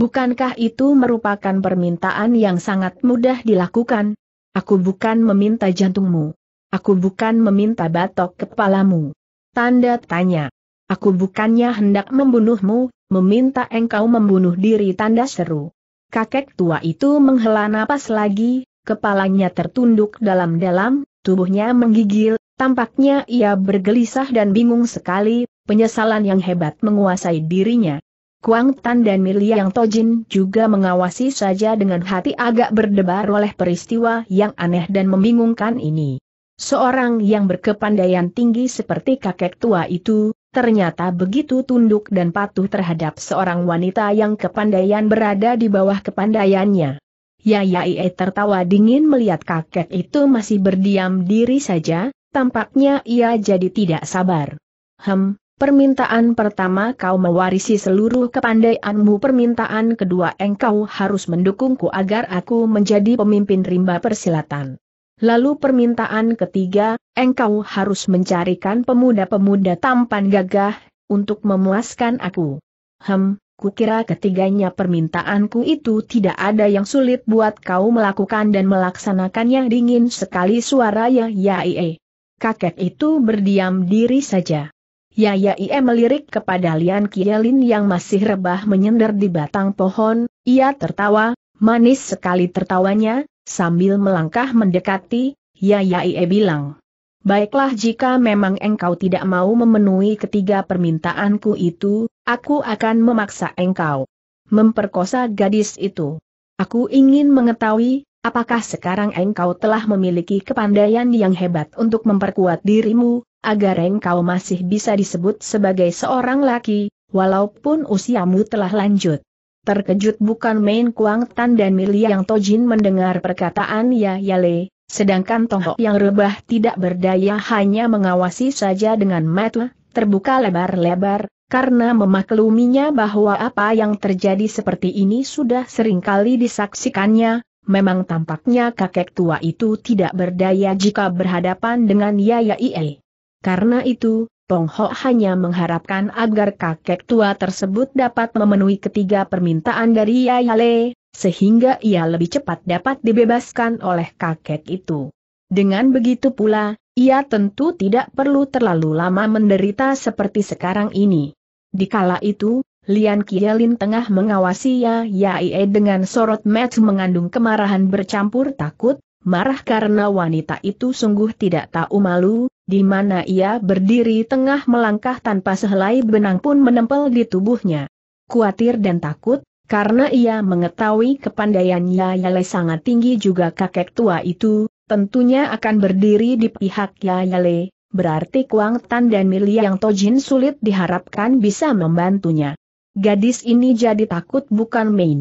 Bukankah itu merupakan permintaan yang sangat mudah dilakukan? Aku bukan meminta jantungmu. Aku bukan meminta batok kepalamu. Tanda tanya. Aku bukannya hendak membunuhmu, meminta engkau membunuh diri tanda seru. Kakek tua itu menghela napas lagi, kepalanya tertunduk dalam-dalam, tubuhnya menggigil, tampaknya ia bergelisah dan bingung sekali, penyesalan yang hebat menguasai dirinya. Kuang Tan dan yang Tojin juga mengawasi saja dengan hati agak berdebar oleh peristiwa yang aneh dan membingungkan ini. Seorang yang berkepandaian tinggi seperti kakek tua itu, ternyata begitu tunduk dan patuh terhadap seorang wanita yang kepandaian berada di bawah kepandaiannya. Yayai tertawa dingin melihat kakek itu masih berdiam diri saja, tampaknya ia jadi tidak sabar. Hem, Permintaan pertama kau mewarisi seluruh kepandaianmu Permintaan kedua engkau harus mendukungku agar aku menjadi pemimpin rimba persilatan Lalu permintaan ketiga, engkau harus mencarikan pemuda-pemuda tampan gagah, untuk memuaskan aku. Hem, kukira ketiganya permintaanku itu tidak ada yang sulit buat kau melakukan dan melaksanakannya dingin sekali suara ya ya, ya ya Kakek itu berdiam diri saja. Yaya Ie melirik kepada Lian Kielin yang masih rebah menyender di batang pohon, ia tertawa, manis sekali tertawanya, sambil melangkah mendekati, Yaya Ie bilang. Baiklah jika memang engkau tidak mau memenuhi ketiga permintaanku itu, aku akan memaksa engkau memperkosa gadis itu. Aku ingin mengetahui, apakah sekarang engkau telah memiliki kepandaian yang hebat untuk memperkuat dirimu, agar engkau masih bisa disebut sebagai seorang laki, walaupun usiamu telah lanjut. Terkejut bukan main Kuang Tan dan Milia yang Tojin mendengar perkataan Ya Yale, sedangkan Tonghok yang rebah tidak berdaya hanya mengawasi saja dengan mata, terbuka lebar-lebar, karena memakluminya bahwa apa yang terjadi seperti ini sudah seringkali disaksikannya, memang tampaknya kakek tua itu tidak berdaya jika berhadapan dengan Yaya Ie. Karena itu, Pong Ho hanya mengharapkan agar kakek tua tersebut dapat memenuhi ketiga permintaan dari Yayale, sehingga ia lebih cepat dapat dibebaskan oleh kakek itu. Dengan begitu pula, ia tentu tidak perlu terlalu lama menderita seperti sekarang ini. Di kala itu, Lian Kielin tengah mengawasi Ya dengan sorot mata mengandung kemarahan bercampur takut, marah karena wanita itu sungguh tidak tahu malu, di mana ia berdiri tengah melangkah tanpa sehelai benang pun menempel di tubuhnya. Kuatir dan takut, karena ia mengetahui kepandaiannya Yale sangat tinggi juga kakek tua itu, tentunya akan berdiri di pihak Yale, berarti Kuang Tan dan yang Tojin sulit diharapkan bisa membantunya. Gadis ini jadi takut bukan main.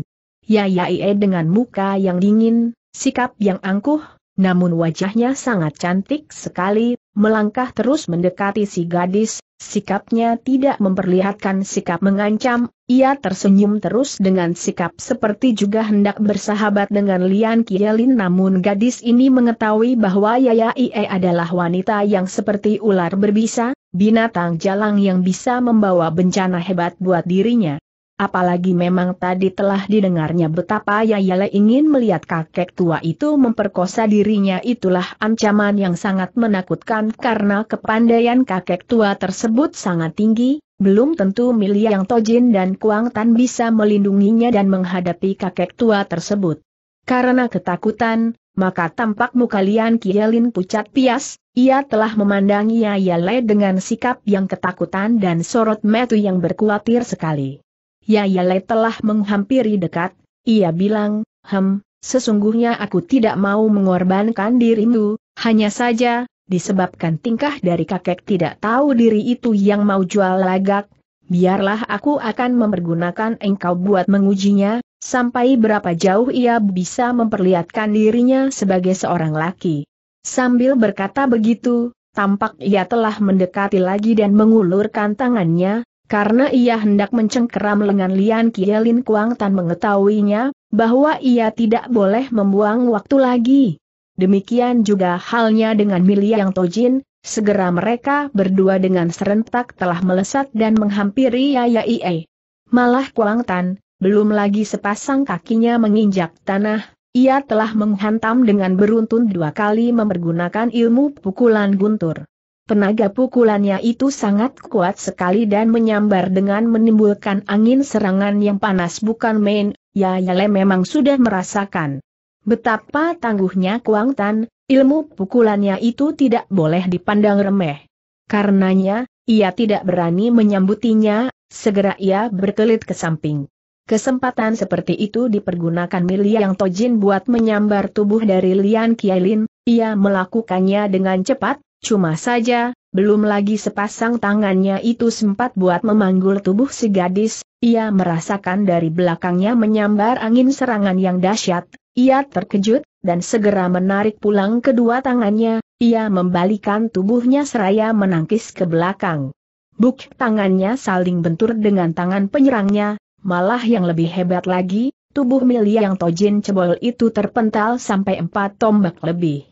Yayae dengan muka yang dingin, Sikap yang angkuh, namun wajahnya sangat cantik sekali, melangkah terus mendekati si gadis, sikapnya tidak memperlihatkan sikap mengancam, ia tersenyum terus dengan sikap seperti juga hendak bersahabat dengan Lian Kielin namun gadis ini mengetahui bahwa Yaya Ie adalah wanita yang seperti ular berbisa, binatang jalang yang bisa membawa bencana hebat buat dirinya. Apalagi memang tadi telah didengarnya betapa Yayala ingin melihat kakek tua itu memperkosa dirinya itulah ancaman yang sangat menakutkan karena kepandaian kakek tua tersebut sangat tinggi, belum tentu Milia yang Tojin dan Kuang Tan bisa melindunginya dan menghadapi kakek tua tersebut. Karena ketakutan, maka tampak muka Lian Kielin pucat pias, ia telah memandangi Yayala dengan sikap yang ketakutan dan sorot metu yang berkuatir sekali. Yayale telah menghampiri dekat, ia bilang, hem, sesungguhnya aku tidak mau mengorbankan dirimu, hanya saja, disebabkan tingkah dari kakek tidak tahu diri itu yang mau jual lagak, biarlah aku akan mempergunakan engkau buat mengujinya, sampai berapa jauh ia bisa memperlihatkan dirinya sebagai seorang laki. Sambil berkata begitu, tampak ia telah mendekati lagi dan mengulurkan tangannya, karena ia hendak mencengkeram lengan Lian Kielin Kuang Tan mengetahuinya, bahwa ia tidak boleh membuang waktu lagi. Demikian juga halnya dengan Milia Yang Tojin, segera mereka berdua dengan serentak telah melesat dan menghampiri Yaya Ie. Malah Kuang Tan, belum lagi sepasang kakinya menginjak tanah, ia telah menghantam dengan beruntun dua kali mempergunakan ilmu pukulan guntur. Tenaga pukulannya itu sangat kuat sekali dan menyambar dengan menimbulkan angin serangan yang panas bukan main, ya Yale memang sudah merasakan. Betapa tangguhnya Kuang Tan, ilmu pukulannya itu tidak boleh dipandang remeh. Karenanya, ia tidak berani menyambutinya, segera ia berkelit ke samping. Kesempatan seperti itu dipergunakan yang Tojin buat menyambar tubuh dari Lian Kiailin, ia melakukannya dengan cepat, Cuma saja, belum lagi sepasang tangannya itu sempat buat memanggul tubuh si gadis, ia merasakan dari belakangnya menyambar angin serangan yang dahsyat, ia terkejut, dan segera menarik pulang kedua tangannya, ia membalikan tubuhnya seraya menangkis ke belakang. Buk tangannya saling bentur dengan tangan penyerangnya, malah yang lebih hebat lagi, tubuh Milia yang tojin cebol itu terpental sampai empat tombak lebih.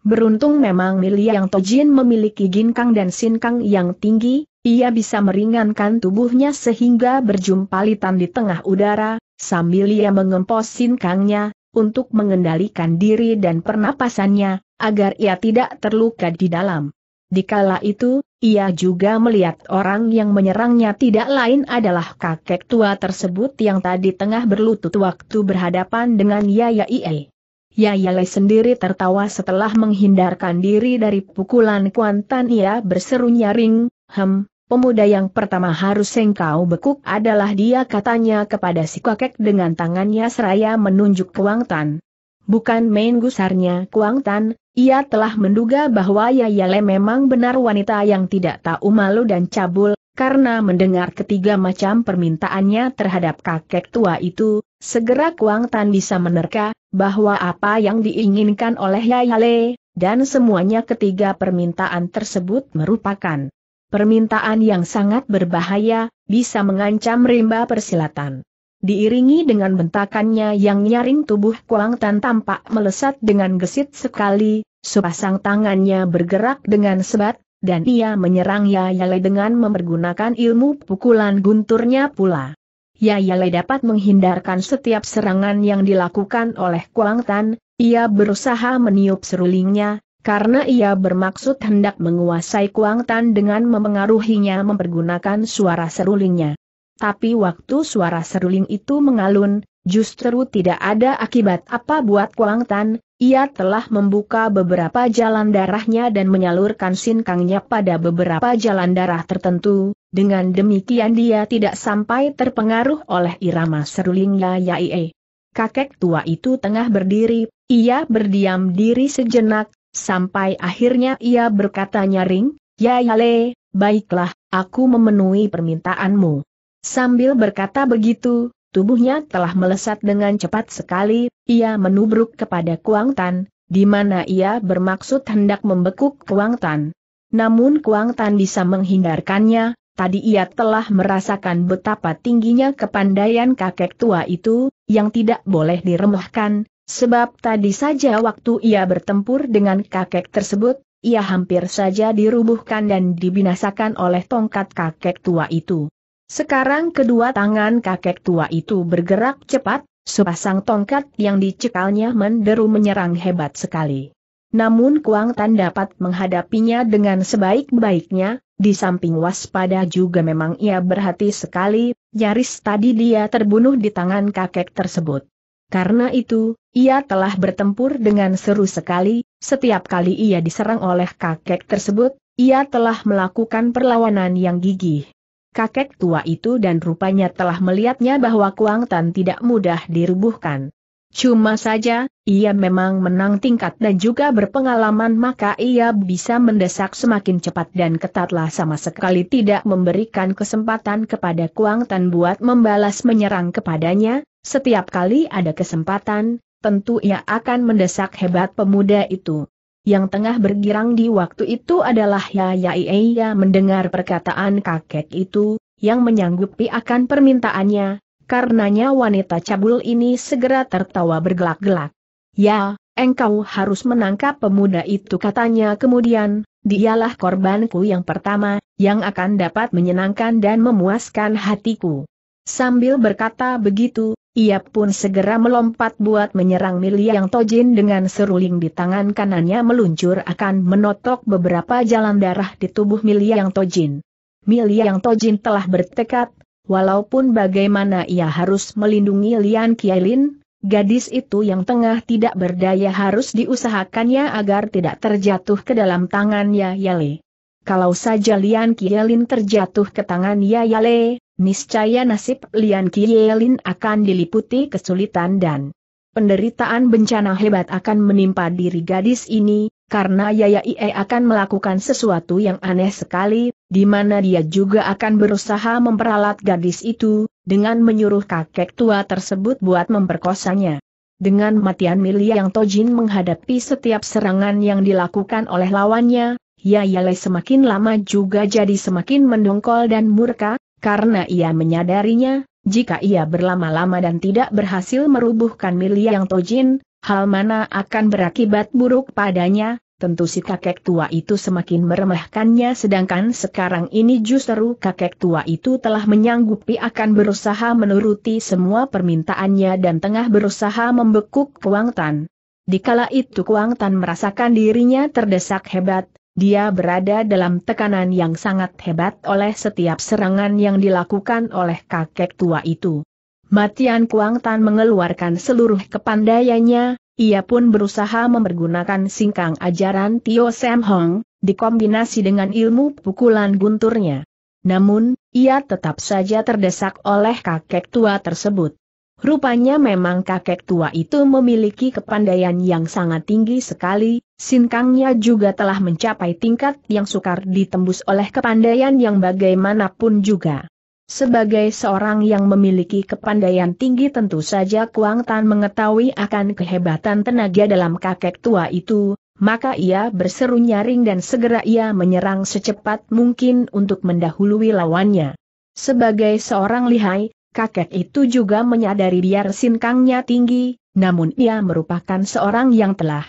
Beruntung memang yang Tojin memiliki ginkang dan sinkang yang tinggi, ia bisa meringankan tubuhnya sehingga berjumpa litan di tengah udara, sambil ia mengempos sinkangnya, untuk mengendalikan diri dan pernapasannya, agar ia tidak terluka di dalam. Dikala itu, ia juga melihat orang yang menyerangnya tidak lain adalah kakek tua tersebut yang tadi tengah berlutut waktu berhadapan dengan Yaya Iei. Yayale sendiri tertawa setelah menghindarkan diri dari pukulan Kuantan ia berseru nyaring, Hem, pemuda yang pertama harus engkau bekuk adalah dia katanya kepada si kakek dengan tangannya seraya menunjuk Tan. Bukan main gusarnya Tan. ia telah menduga bahwa Yayale memang benar wanita yang tidak tahu malu dan cabul, karena mendengar ketiga macam permintaannya terhadap kakek tua itu, segera Kuang Tan bisa menerka, bahwa apa yang diinginkan oleh Yayale, dan semuanya ketiga permintaan tersebut merupakan permintaan yang sangat berbahaya, bisa mengancam rimba persilatan. Diiringi dengan bentakannya yang nyaring tubuh Kuang Tan tampak melesat dengan gesit sekali, sepasang tangannya bergerak dengan sebat, dan ia menyerang Yayale dengan mempergunakan ilmu pukulan gunturnya pula. Yayale dapat menghindarkan setiap serangan yang dilakukan oleh Kuang Tan, ia berusaha meniup serulingnya, karena ia bermaksud hendak menguasai Kuang Tan dengan memengaruhinya mempergunakan suara serulingnya. Tapi waktu suara seruling itu mengalun, justru tidak ada akibat apa buat Kuang Tan, ia telah membuka beberapa jalan darahnya dan menyalurkan sinkangnya pada beberapa jalan darah tertentu, dengan demikian dia tidak sampai terpengaruh oleh irama serulingnya Yaiye. Kakek tua itu tengah berdiri, ia berdiam diri sejenak, sampai akhirnya ia berkata nyaring, Ya "Yale, baiklah, aku memenuhi permintaanmu. Sambil berkata begitu, Tubuhnya telah melesat dengan cepat sekali, ia menubruk kepada Kuang Tan, di mana ia bermaksud hendak membekuk Kuang Tan. Namun Kuang Tan bisa menghindarkannya, tadi ia telah merasakan betapa tingginya kepandaian kakek tua itu, yang tidak boleh diremehkan, sebab tadi saja waktu ia bertempur dengan kakek tersebut, ia hampir saja dirubuhkan dan dibinasakan oleh tongkat kakek tua itu. Sekarang kedua tangan kakek tua itu bergerak cepat, sepasang tongkat yang dicekalnya menderu menyerang hebat sekali. Namun Kuang Tan dapat menghadapinya dengan sebaik-baiknya, di samping waspada juga memang ia berhati sekali, nyaris tadi dia terbunuh di tangan kakek tersebut. Karena itu, ia telah bertempur dengan seru sekali, setiap kali ia diserang oleh kakek tersebut, ia telah melakukan perlawanan yang gigih kakek tua itu dan rupanya telah melihatnya bahwa Kuang Tan tidak mudah dirubuhkan. Cuma saja, ia memang menang tingkat dan juga berpengalaman maka ia bisa mendesak semakin cepat dan ketatlah sama sekali tidak memberikan kesempatan kepada Kuang Tan buat membalas menyerang kepadanya, setiap kali ada kesempatan, tentu ia akan mendesak hebat pemuda itu yang tengah bergirang di waktu itu adalah ya, ya mendengar perkataan kakek itu, yang menyanggupi akan permintaannya, karenanya wanita cabul ini segera tertawa bergelak-gelak. Ya, engkau harus menangkap pemuda itu katanya kemudian, dialah korbanku yang pertama, yang akan dapat menyenangkan dan memuaskan hatiku. Sambil berkata begitu, ia pun segera melompat buat menyerang Miliang Tojin dengan seruling di tangan kanannya meluncur akan menotok beberapa jalan darah di tubuh Miliang Tojin. Miliang Tojin telah bertekad, walaupun bagaimana ia harus melindungi Lian Kielin, gadis itu yang tengah tidak berdaya harus diusahakannya agar tidak terjatuh ke dalam tangannya Yale. Kalau saja Lian Kielin terjatuh ke tangan Yale, niscaya nasib Lian Kielin akan diliputi kesulitan dan penderitaan bencana hebat akan menimpa diri gadis ini, karena Yaya Ie akan melakukan sesuatu yang aneh sekali, di mana dia juga akan berusaha memperalat gadis itu, dengan menyuruh kakek tua tersebut buat memperkosanya. Dengan matian Milia yang Tojin menghadapi setiap serangan yang dilakukan oleh lawannya, Yaya Le semakin lama juga jadi semakin mendongkol dan murka, karena ia menyadarinya, jika ia berlama-lama dan tidak berhasil merubuhkan milia yang Tojin, hal mana akan berakibat buruk padanya, tentu si kakek tua itu semakin meremehkannya sedangkan sekarang ini justru kakek tua itu telah menyanggupi akan berusaha menuruti semua permintaannya dan tengah berusaha membekuk Kuang Tan. Dikala itu Kuang Tan merasakan dirinya terdesak hebat, dia berada dalam tekanan yang sangat hebat oleh setiap serangan yang dilakukan oleh kakek tua itu. Matian Kuang Tan mengeluarkan seluruh kepandaiannya, ia pun berusaha mempergunakan singkang ajaran Tio Sam Hong, dikombinasi dengan ilmu pukulan gunturnya. Namun, ia tetap saja terdesak oleh kakek tua tersebut. Rupanya memang kakek tua itu memiliki kepandaian yang sangat tinggi sekali, sinkangnya juga telah mencapai tingkat yang sukar ditembus oleh kepandaian yang bagaimanapun juga. Sebagai seorang yang memiliki kepandaian tinggi tentu saja Kuang Tan mengetahui akan kehebatan tenaga dalam kakek tua itu, maka ia berseru nyaring dan segera ia menyerang secepat mungkin untuk mendahului lawannya. Sebagai seorang lihai, kakek itu juga menyadari biar sinkangnya tinggi, namun ia merupakan seorang yang telah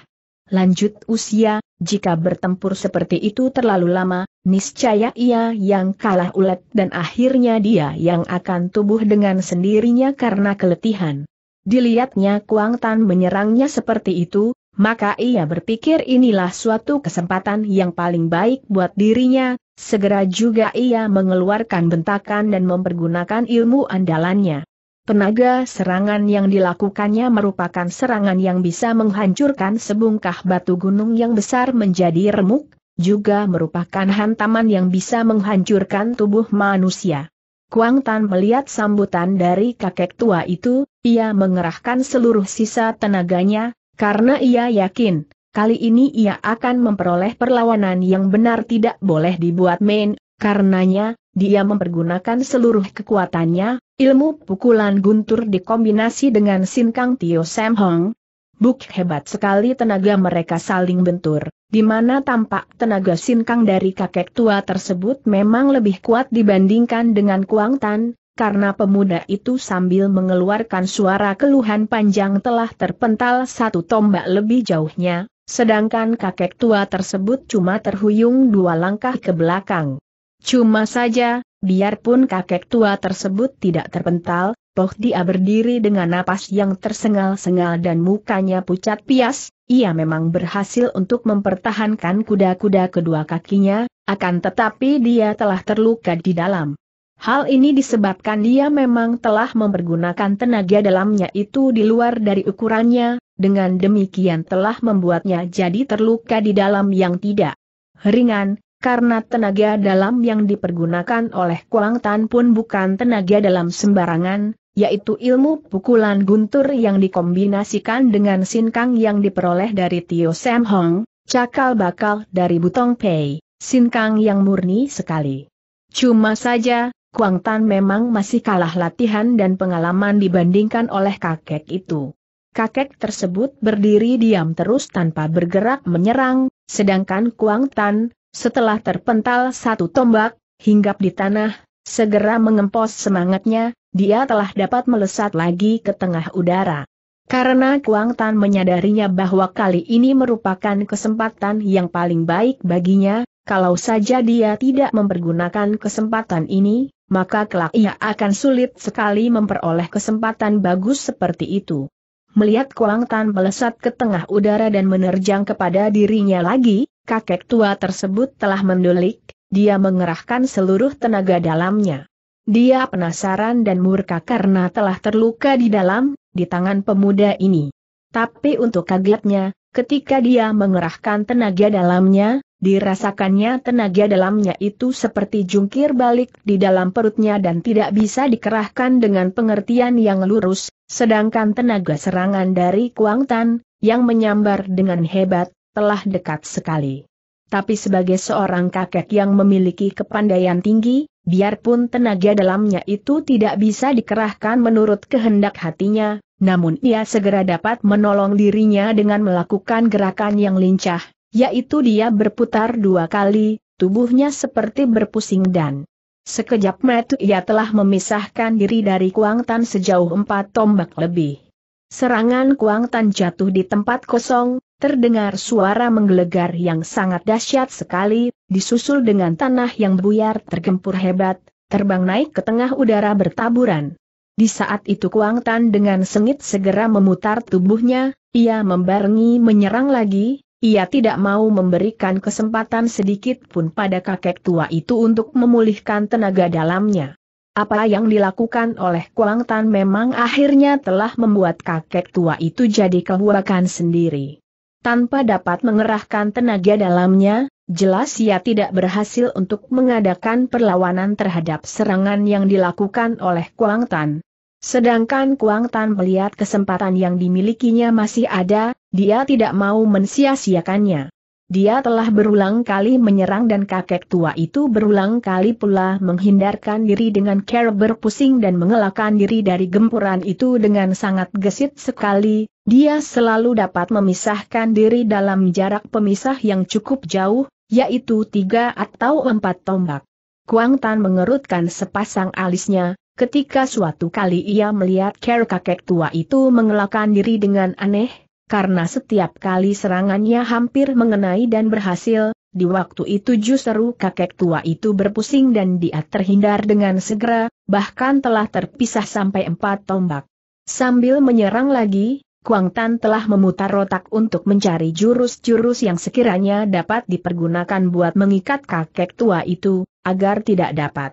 lanjut usia, jika bertempur seperti itu terlalu lama, niscaya ia yang kalah ulet dan akhirnya dia yang akan tubuh dengan sendirinya karena keletihan. Dilihatnya Kuang Tan menyerangnya seperti itu, maka ia berpikir inilah suatu kesempatan yang paling baik buat dirinya, Segera juga ia mengeluarkan bentakan dan mempergunakan ilmu andalannya. Penaga serangan yang dilakukannya merupakan serangan yang bisa menghancurkan sebungkah batu gunung yang besar menjadi remuk, juga merupakan hantaman yang bisa menghancurkan tubuh manusia. Kuang Tan melihat sambutan dari kakek tua itu, ia mengerahkan seluruh sisa tenaganya, karena ia yakin, kali ini ia akan memperoleh perlawanan yang benar tidak boleh dibuat main, karenanya, dia mempergunakan seluruh kekuatannya, ilmu pukulan guntur dikombinasi dengan sinkang Tio Sam Hong. Buk hebat sekali tenaga mereka saling bentur, di mana tampak tenaga sinkang dari kakek tua tersebut memang lebih kuat dibandingkan dengan Kuang Tan, karena pemuda itu sambil mengeluarkan suara keluhan panjang telah terpental satu tombak lebih jauhnya, Sedangkan kakek tua tersebut cuma terhuyung dua langkah ke belakang. Cuma saja, biarpun kakek tua tersebut tidak terpental, toh dia berdiri dengan napas yang tersengal-sengal dan mukanya pucat pias, ia memang berhasil untuk mempertahankan kuda-kuda kedua kakinya, akan tetapi dia telah terluka di dalam. Hal ini disebabkan dia memang telah mempergunakan tenaga dalamnya itu di luar dari ukurannya, dengan demikian telah membuatnya jadi terluka di dalam yang tidak ringan, karena tenaga dalam yang dipergunakan oleh Kuang Tan pun bukan tenaga dalam sembarangan, yaitu ilmu pukulan guntur yang dikombinasikan dengan sinkang yang diperoleh dari Tio Sam Hong, cakal bakal dari Butong Pei, sinkang yang murni sekali. Cuma saja, Kuang Tan memang masih kalah latihan dan pengalaman dibandingkan oleh kakek itu kakek tersebut berdiri diam terus tanpa bergerak menyerang, sedangkan Kuang Tan, setelah terpental satu tombak, hinggap di tanah, segera mengempos semangatnya, dia telah dapat melesat lagi ke tengah udara. Karena Kuang Tan menyadarinya bahwa kali ini merupakan kesempatan yang paling baik baginya, kalau saja dia tidak mempergunakan kesempatan ini, maka kelak ia akan sulit sekali memperoleh kesempatan bagus seperti itu. Melihat kolang tan melesat ke tengah udara dan menerjang kepada dirinya lagi, kakek tua tersebut telah mendulik, dia mengerahkan seluruh tenaga dalamnya. Dia penasaran dan murka karena telah terluka di dalam, di tangan pemuda ini. Tapi untuk kagetnya, ketika dia mengerahkan tenaga dalamnya, Dirasakannya tenaga dalamnya itu seperti jungkir balik di dalam perutnya dan tidak bisa dikerahkan dengan pengertian yang lurus, sedangkan tenaga serangan dari Kuang Tan, yang menyambar dengan hebat, telah dekat sekali. Tapi sebagai seorang kakek yang memiliki kepandaian tinggi, biarpun tenaga dalamnya itu tidak bisa dikerahkan menurut kehendak hatinya, namun ia segera dapat menolong dirinya dengan melakukan gerakan yang lincah, yaitu dia berputar dua kali, tubuhnya seperti berpusing dan sekejap mata ia telah memisahkan diri dari Kuang Tan sejauh empat tombak lebih. Serangan Kuang Tan jatuh di tempat kosong, terdengar suara menggelegar yang sangat dahsyat sekali, disusul dengan tanah yang buyar tergempur hebat, terbang naik ke tengah udara bertaburan. Di saat itu Kuang Tan dengan sengit segera memutar tubuhnya, ia membarengi menyerang lagi, ia tidak mau memberikan kesempatan sedikit pun pada kakek tua itu untuk memulihkan tenaga dalamnya. Apa yang dilakukan oleh Kuang Tan memang akhirnya telah membuat kakek tua itu jadi kehuakan sendiri. Tanpa dapat mengerahkan tenaga dalamnya, jelas ia tidak berhasil untuk mengadakan perlawanan terhadap serangan yang dilakukan oleh Kuang Tan. Sedangkan Kuang Tan melihat kesempatan yang dimilikinya masih ada, dia tidak mau mensia-siakannya. Dia telah berulang kali menyerang dan kakek tua itu berulang kali pula menghindarkan diri dengan cara berpusing dan mengelakkan diri dari gempuran itu dengan sangat gesit sekali, dia selalu dapat memisahkan diri dalam jarak pemisah yang cukup jauh, yaitu tiga atau empat tombak. Kuang Tan mengerutkan sepasang alisnya, ketika suatu kali ia melihat care kakek tua itu mengelakkan diri dengan aneh, karena setiap kali serangannya hampir mengenai dan berhasil, di waktu itu justru kakek tua itu berpusing dan dia terhindar dengan segera, bahkan telah terpisah sampai empat tombak. Sambil menyerang lagi, Kuang Tan telah memutar otak untuk mencari jurus-jurus yang sekiranya dapat dipergunakan buat mengikat kakek tua itu, agar tidak dapat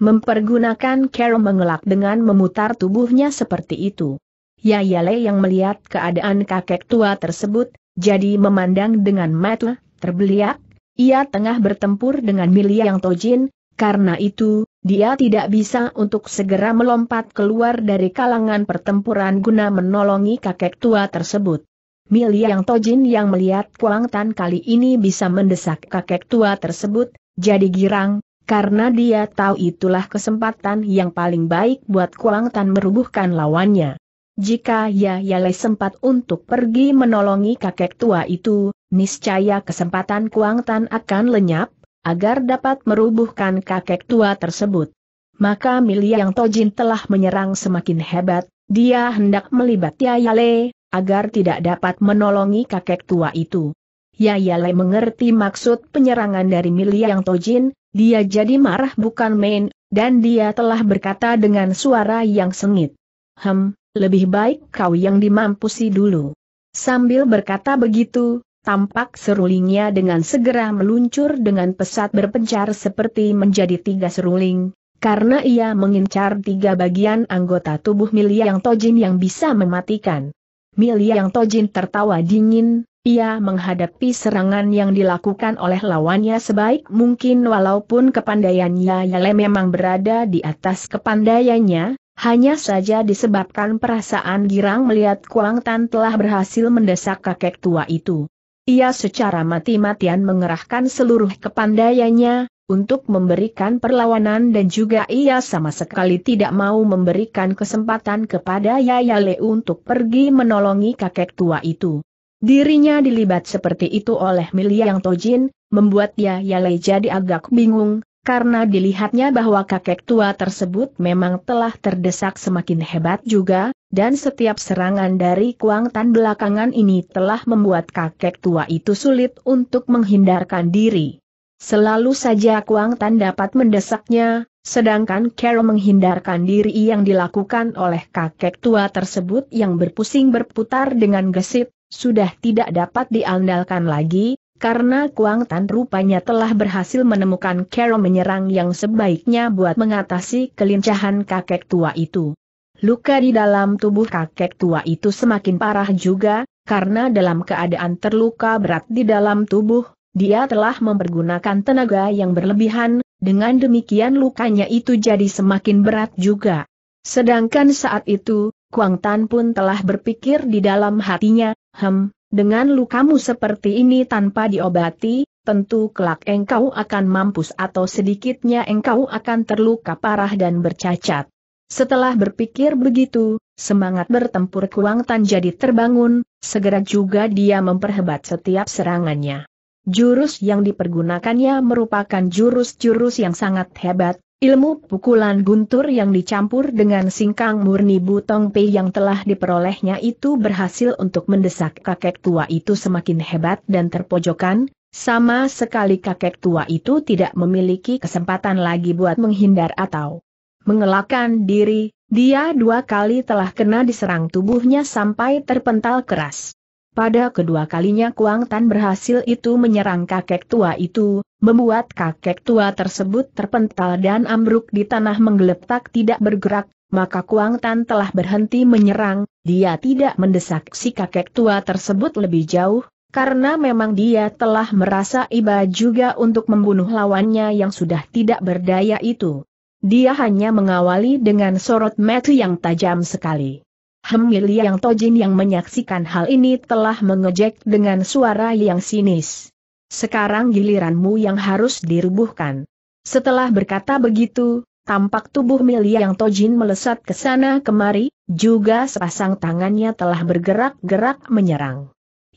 mempergunakan Carol mengelak dengan memutar tubuhnya seperti itu. Yayale yang melihat keadaan kakek tua tersebut, jadi memandang dengan mata terbeliak, ia tengah bertempur dengan Milia Yang Tojin, karena itu, dia tidak bisa untuk segera melompat keluar dari kalangan pertempuran guna menolongi kakek tua tersebut. Milia Yang Tojin yang melihat Kuang Tan kali ini bisa mendesak kakek tua tersebut, jadi girang, karena dia tahu itulah kesempatan yang paling baik buat Kuang Tan merubuhkan lawannya. Jika Yale sempat untuk pergi menolongi kakek tua itu, niscaya kesempatan Tan akan lenyap, agar dapat merubuhkan kakek tua tersebut. Maka Milia yang Tojin telah menyerang semakin hebat, dia hendak melibat Yale, agar tidak dapat menolongi kakek tua itu. Ya Yale mengerti maksud penyerangan dari Milia yang Tojin, dia jadi marah bukan main, dan dia telah berkata dengan suara yang sengit. Hem, lebih baik kau yang dimampusi dulu. Sambil berkata begitu, tampak serulingnya dengan segera meluncur dengan pesat berpencar seperti menjadi tiga seruling, karena ia mengincar tiga bagian anggota tubuh Milia Yang Tojin yang bisa mematikan. Milia Yang Tojin tertawa dingin, ia menghadapi serangan yang dilakukan oleh lawannya sebaik mungkin walaupun kepandaiannya Yale memang berada di atas kepandaiannya, hanya saja disebabkan perasaan girang melihat Kuang Tan telah berhasil mendesak kakek tua itu. Ia secara mati-matian mengerahkan seluruh kepandaiannya, untuk memberikan perlawanan dan juga ia sama sekali tidak mau memberikan kesempatan kepada Yaya Le untuk pergi menolongi kakek tua itu. Dirinya dilibat seperti itu oleh Miliang Tojin, membuat Yaya Le jadi agak bingung, karena dilihatnya bahwa kakek tua tersebut memang telah terdesak semakin hebat juga, dan setiap serangan dari Kuang Tan belakangan ini telah membuat kakek tua itu sulit untuk menghindarkan diri. Selalu saja Kuang Tan dapat mendesaknya, sedangkan Carol menghindarkan diri yang dilakukan oleh kakek tua tersebut yang berpusing berputar dengan gesit, sudah tidak dapat diandalkan lagi, karena Kuang Tan rupanya telah berhasil menemukan cara menyerang yang sebaiknya buat mengatasi kelincahan kakek tua itu. Luka di dalam tubuh kakek tua itu semakin parah juga, karena dalam keadaan terluka berat di dalam tubuh, dia telah mempergunakan tenaga yang berlebihan, dengan demikian lukanya itu jadi semakin berat juga. Sedangkan saat itu, Kuang Tan pun telah berpikir di dalam hatinya, hem, dengan lukamu seperti ini tanpa diobati, tentu kelak engkau akan mampus atau sedikitnya engkau akan terluka parah dan bercacat. Setelah berpikir begitu, semangat bertempur Kuang Tan jadi terbangun, segera juga dia memperhebat setiap serangannya. Jurus yang dipergunakannya merupakan jurus-jurus yang sangat hebat, Ilmu pukulan guntur yang dicampur dengan singkang murni butong pei yang telah diperolehnya itu berhasil untuk mendesak kakek tua itu semakin hebat dan terpojokan, sama sekali kakek tua itu tidak memiliki kesempatan lagi buat menghindar atau mengelakkan diri, dia dua kali telah kena diserang tubuhnya sampai terpental keras. Pada kedua kalinya Kuang Tan berhasil itu menyerang kakek tua itu, membuat kakek tua tersebut terpental dan ambruk di tanah menggeletak tidak bergerak, maka Kuang Tan telah berhenti menyerang, dia tidak mendesak si kakek tua tersebut lebih jauh, karena memang dia telah merasa iba juga untuk membunuh lawannya yang sudah tidak berdaya itu. Dia hanya mengawali dengan sorot mata yang tajam sekali. Hemil yang Tojin yang menyaksikan hal ini telah mengejek dengan suara yang sinis. Sekarang giliranmu yang harus dirubuhkan. Setelah berkata begitu, tampak tubuh Milia yang Tojin melesat ke sana kemari, juga sepasang tangannya telah bergerak-gerak menyerang.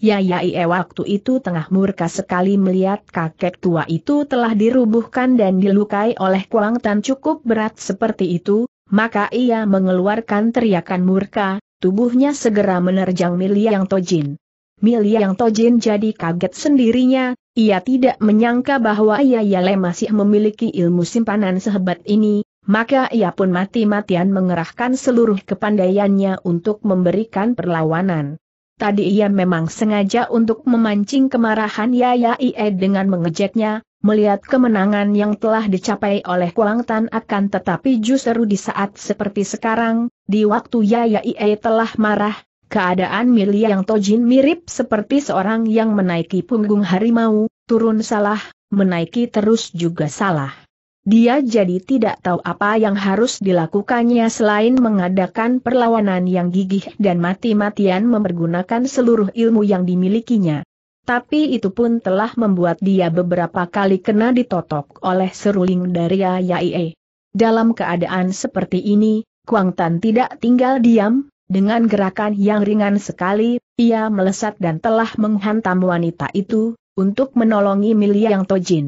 Ya ya Yayai waktu itu tengah murka sekali melihat kakek tua itu telah dirubuhkan dan dilukai oleh Kuang Tan cukup berat seperti itu, maka ia mengeluarkan teriakan murka, tubuhnya segera menerjang Miliang Tojin. Miliang Tojin jadi kaget sendirinya, ia tidak menyangka bahwa ia Yale masih memiliki ilmu simpanan sehebat ini, maka ia pun mati-matian mengerahkan seluruh kepandaiannya untuk memberikan perlawanan. Tadi ia memang sengaja untuk memancing kemarahan Yayai dengan mengejeknya, melihat kemenangan yang telah dicapai oleh Kuang Tan akan tetapi justru di saat seperti sekarang, di waktu Yaya Ie telah marah, keadaan Milia yang Tojin mirip seperti seorang yang menaiki punggung harimau, turun salah, menaiki terus juga salah. Dia jadi tidak tahu apa yang harus dilakukannya selain mengadakan perlawanan yang gigih dan mati-matian mempergunakan seluruh ilmu yang dimilikinya tapi itu pun telah membuat dia beberapa kali kena ditotok oleh seruling dari Yaiye. Dalam keadaan seperti ini, Kuang Tan tidak tinggal diam, dengan gerakan yang ringan sekali, ia melesat dan telah menghantam wanita itu, untuk menolongi Yang Tojin.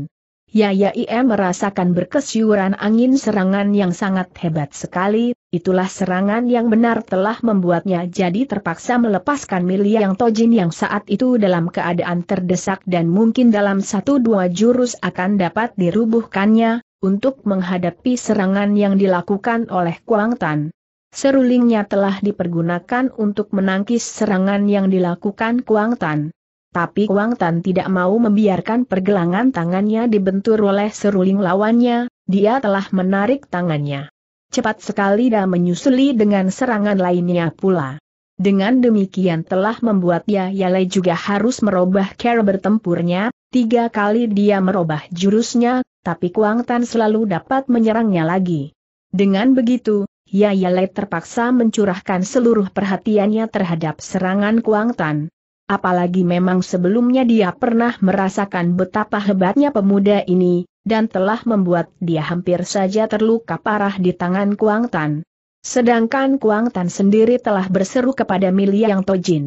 Yaya IM merasakan berkesyuran angin serangan yang sangat hebat sekali, itulah serangan yang benar telah membuatnya jadi terpaksa melepaskan Milia yang Tojin yang saat itu dalam keadaan terdesak dan mungkin dalam satu dua jurus akan dapat dirubuhkannya, untuk menghadapi serangan yang dilakukan oleh Kuang Tan. Serulingnya telah dipergunakan untuk menangkis serangan yang dilakukan Kuang Tan tapi Wang Tan tidak mau membiarkan pergelangan tangannya dibentur oleh seruling lawannya, dia telah menarik tangannya. Cepat sekali dia menyusuli dengan serangan lainnya pula. Dengan demikian telah membuat Ya Yale juga harus merubah cara bertempurnya, tiga kali dia merubah jurusnya, tapi Kuang Tan selalu dapat menyerangnya lagi. Dengan begitu, Ya Yale terpaksa mencurahkan seluruh perhatiannya terhadap serangan Kuang Tan apalagi memang sebelumnya dia pernah merasakan betapa hebatnya pemuda ini, dan telah membuat dia hampir saja terluka parah di tangan Kuang Tan. Sedangkan Kuang Tan sendiri telah berseru kepada Milia Yang Tojin.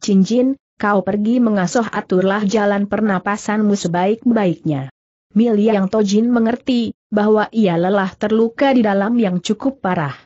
Cincin, kau pergi mengasuh aturlah jalan pernapasanmu sebaik-baiknya. Milia Yang Tojin mengerti, bahwa ia lelah terluka di dalam yang cukup parah.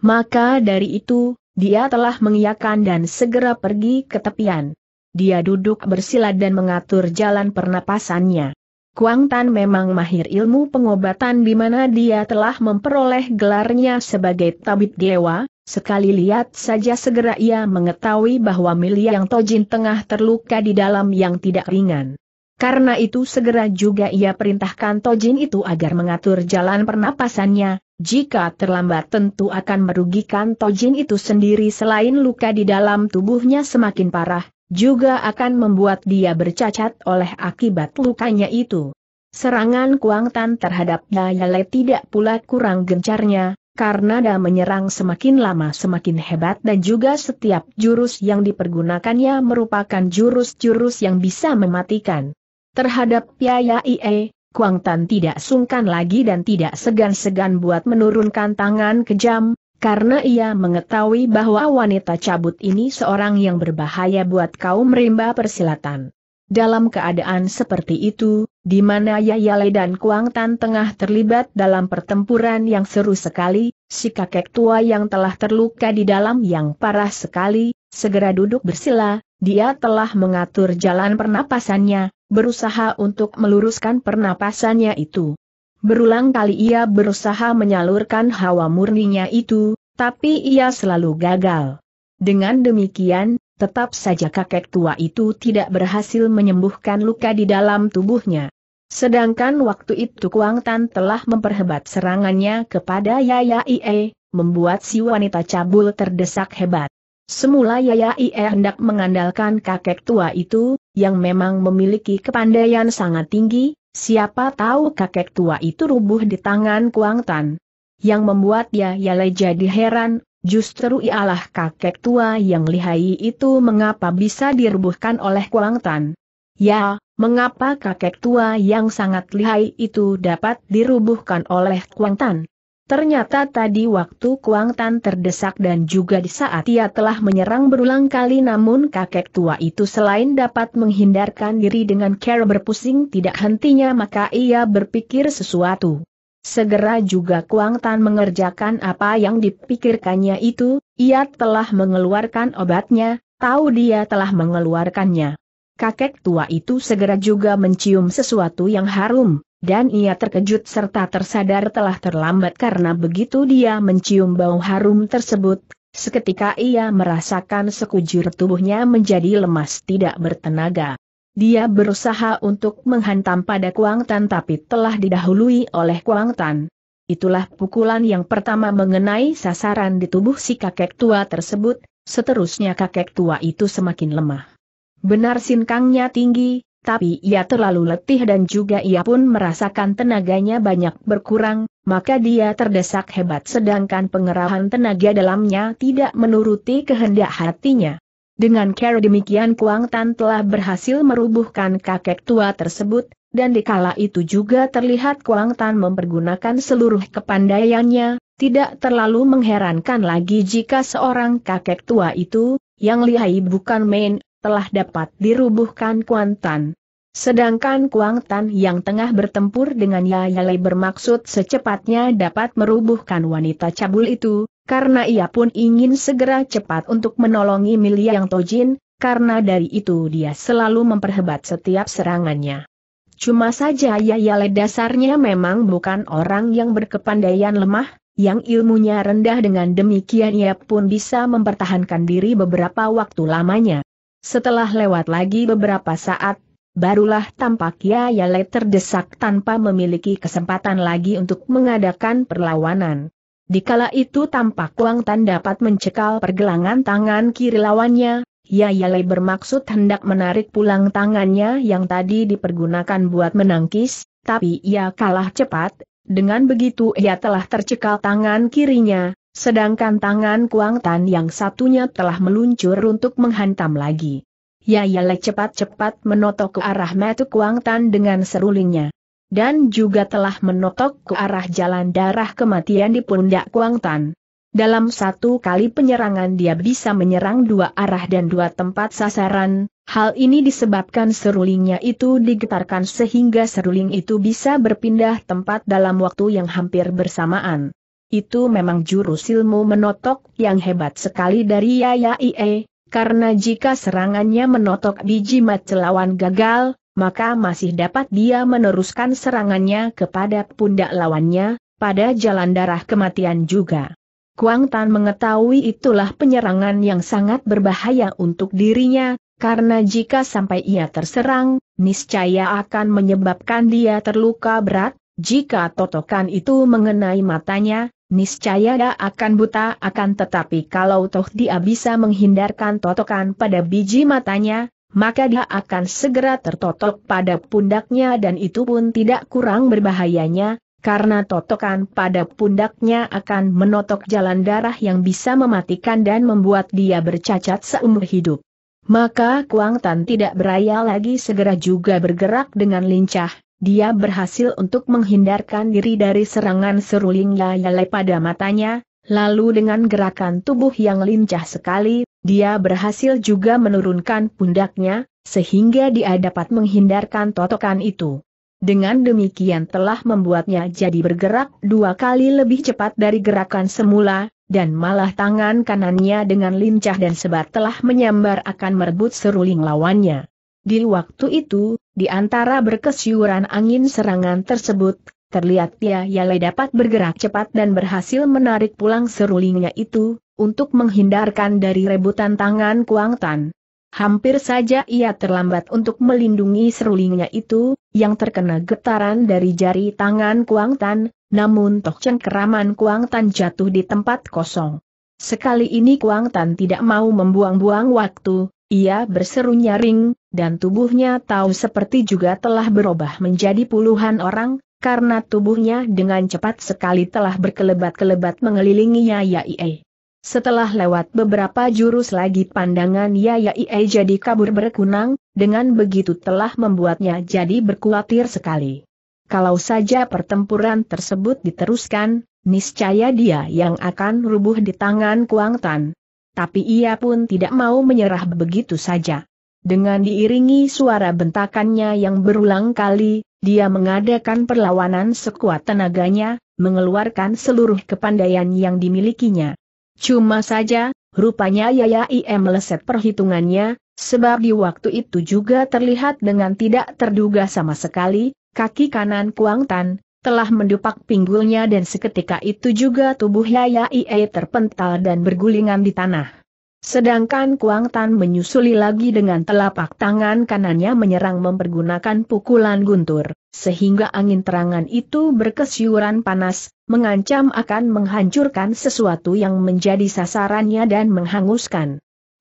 Maka dari itu, dia telah mengiyakan dan segera pergi ke tepian dia duduk bersila dan mengatur jalan pernapasannya. Kuang Tan memang mahir ilmu pengobatan di mana dia telah memperoleh gelarnya sebagai tabib dewa, sekali lihat saja segera ia mengetahui bahwa milia yang Tojin tengah terluka di dalam yang tidak ringan. Karena itu segera juga ia perintahkan Tojin itu agar mengatur jalan pernapasannya, jika terlambat tentu akan merugikan Tojin itu sendiri selain luka di dalam tubuhnya semakin parah, juga akan membuat dia bercacat oleh akibat lukanya itu. Serangan Kuang Tan terhadap Dayale tidak pula kurang gencarnya, karena Da menyerang semakin lama semakin hebat dan juga setiap jurus yang dipergunakannya merupakan jurus-jurus yang bisa mematikan. Terhadap Ie, Kuang Tan tidak sungkan lagi dan tidak segan-segan buat menurunkan tangan kejam, karena ia mengetahui bahwa wanita cabut ini seorang yang berbahaya buat kaum rimba persilatan. Dalam keadaan seperti itu, di mana Yayale dan Kuang Tan tengah terlibat dalam pertempuran yang seru sekali, si kakek tua yang telah terluka di dalam yang parah sekali, segera duduk bersila, dia telah mengatur jalan pernapasannya, berusaha untuk meluruskan pernapasannya itu. Berulang kali ia berusaha menyalurkan hawa murninya itu, tapi ia selalu gagal. Dengan demikian, tetap saja kakek tua itu tidak berhasil menyembuhkan luka di dalam tubuhnya. Sedangkan waktu itu Kuang Tan telah memperhebat serangannya kepada Yaya Ie, membuat si wanita cabul terdesak hebat. Semula Yaya Ie hendak mengandalkan kakek tua itu, yang memang memiliki kepandaian sangat tinggi, Siapa tahu kakek tua itu rubuh di tangan Kuang Tan. Yang membuat Yayale jadi heran, justru ialah kakek tua yang lihai itu mengapa bisa dirubuhkan oleh Kuang Tan. Ya, mengapa kakek tua yang sangat lihai itu dapat dirubuhkan oleh Kuang Tan? Ternyata tadi waktu Kuang Tan terdesak dan juga di saat ia telah menyerang berulang kali namun kakek tua itu selain dapat menghindarkan diri dengan cara berpusing tidak hentinya maka ia berpikir sesuatu. Segera juga Kuang Tan mengerjakan apa yang dipikirkannya itu, ia telah mengeluarkan obatnya, tahu dia telah mengeluarkannya. Kakek tua itu segera juga mencium sesuatu yang harum, dan ia terkejut serta tersadar telah terlambat karena begitu dia mencium bau harum tersebut, seketika ia merasakan sekujur tubuhnya menjadi lemas tidak bertenaga. Dia berusaha untuk menghantam pada Kuang Tan tapi telah didahului oleh Kuang Tan. Itulah pukulan yang pertama mengenai sasaran di tubuh si kakek tua tersebut, seterusnya kakek tua itu semakin lemah. Benar sinkangnya tinggi, tapi ia terlalu letih dan juga ia pun merasakan tenaganya banyak berkurang, maka dia terdesak hebat sedangkan pengerahan tenaga dalamnya tidak menuruti kehendak hatinya. Dengan cara demikian Kuang Tan telah berhasil merubuhkan kakek tua tersebut, dan di kala itu juga terlihat Kuang Tan mempergunakan seluruh kepandaiannya, tidak terlalu mengherankan lagi jika seorang kakek tua itu, yang lihai bukan main, telah dapat dirubuhkan Kuantan. Sedangkan Kuantan yang tengah bertempur dengan Yayale bermaksud secepatnya dapat merubuhkan wanita cabul itu, karena ia pun ingin segera cepat untuk menolongi Milia yang Tojin, karena dari itu dia selalu memperhebat setiap serangannya. Cuma saja Yayale dasarnya memang bukan orang yang berkepandaian lemah, yang ilmunya rendah dengan demikian ia pun bisa mempertahankan diri beberapa waktu lamanya. Setelah lewat lagi beberapa saat, barulah tampak Yale terdesak tanpa memiliki kesempatan lagi untuk mengadakan perlawanan. Di kala itu tampak Wang Tan dapat mencekal pergelangan tangan kiri lawannya, Yale bermaksud hendak menarik pulang tangannya yang tadi dipergunakan buat menangkis, tapi ia kalah cepat, dengan begitu ia telah tercekal tangan kirinya, Sedangkan tangan Kuang Tan yang satunya telah meluncur untuk menghantam lagi. Ya Yale cepat-cepat menotok ke arah metu Kuang Tan dengan serulingnya. Dan juga telah menotok ke arah jalan darah kematian di pundak Kuang Tan. Dalam satu kali penyerangan dia bisa menyerang dua arah dan dua tempat sasaran, hal ini disebabkan serulingnya itu digetarkan sehingga seruling itu bisa berpindah tempat dalam waktu yang hampir bersamaan. Itu memang jurus ilmu menotok yang hebat sekali dari Yaya ya Ie, karena jika serangannya menotok biji mati lawan gagal, maka masih dapat dia meneruskan serangannya kepada pundak lawannya, pada jalan darah kematian juga. Kuang Tan mengetahui itulah penyerangan yang sangat berbahaya untuk dirinya, karena jika sampai ia terserang, niscaya akan menyebabkan dia terluka berat, jika totokan itu mengenai matanya, Niscaya dia akan buta akan tetapi kalau toh dia bisa menghindarkan totokan pada biji matanya, maka dia akan segera tertotok pada pundaknya dan itu pun tidak kurang berbahayanya, karena totokan pada pundaknya akan menotok jalan darah yang bisa mematikan dan membuat dia bercacat seumur hidup. Maka Kuang Tan tidak beraya lagi segera juga bergerak dengan lincah, dia berhasil untuk menghindarkan diri dari serangan seruling Yayale pada matanya, lalu dengan gerakan tubuh yang lincah sekali, dia berhasil juga menurunkan pundaknya, sehingga dia dapat menghindarkan totokan itu. Dengan demikian telah membuatnya jadi bergerak dua kali lebih cepat dari gerakan semula, dan malah tangan kanannya dengan lincah dan sebat telah menyambar akan merebut seruling lawannya. Di waktu itu, di antara berkesyuran angin serangan tersebut, terlihat Tia Yale dapat bergerak cepat dan berhasil menarik pulang serulingnya itu, untuk menghindarkan dari rebutan tangan Kuang Tan. Hampir saja ia terlambat untuk melindungi serulingnya itu, yang terkena getaran dari jari tangan Kuang Tan, namun toh cengkeraman Kuang Tan jatuh di tempat kosong. Sekali ini Kuang Tan tidak mau membuang-buang waktu, ia berseru nyaring, dan tubuhnya tahu seperti juga telah berubah menjadi puluhan orang, karena tubuhnya dengan cepat sekali telah berkelebat-kelebat mengelilinginya Yaiei. Setelah lewat beberapa jurus lagi pandangan Yaiei jadi kabur berkunang, dengan begitu telah membuatnya jadi berkuatir sekali. Kalau saja pertempuran tersebut diteruskan, niscaya dia yang akan rubuh di tangan Kuang Tan. Tapi ia pun tidak mau menyerah begitu saja. Dengan diiringi suara bentakannya yang berulang kali, dia mengadakan perlawanan sekuat tenaganya, mengeluarkan seluruh kepandaian yang dimilikinya. Cuma saja, rupanya Yaya IM meleset perhitungannya, sebab di waktu itu juga terlihat dengan tidak terduga sama sekali, kaki kanan Kuang Tan, telah mendupak pinggulnya dan seketika itu juga tubuh Yaya IE terpental dan bergulingan di tanah. Sedangkan Kuang Tan menyusuli lagi dengan telapak tangan kanannya menyerang mempergunakan pukulan guntur, sehingga angin terangan itu berkesiuran panas, mengancam akan menghancurkan sesuatu yang menjadi sasarannya dan menghanguskan.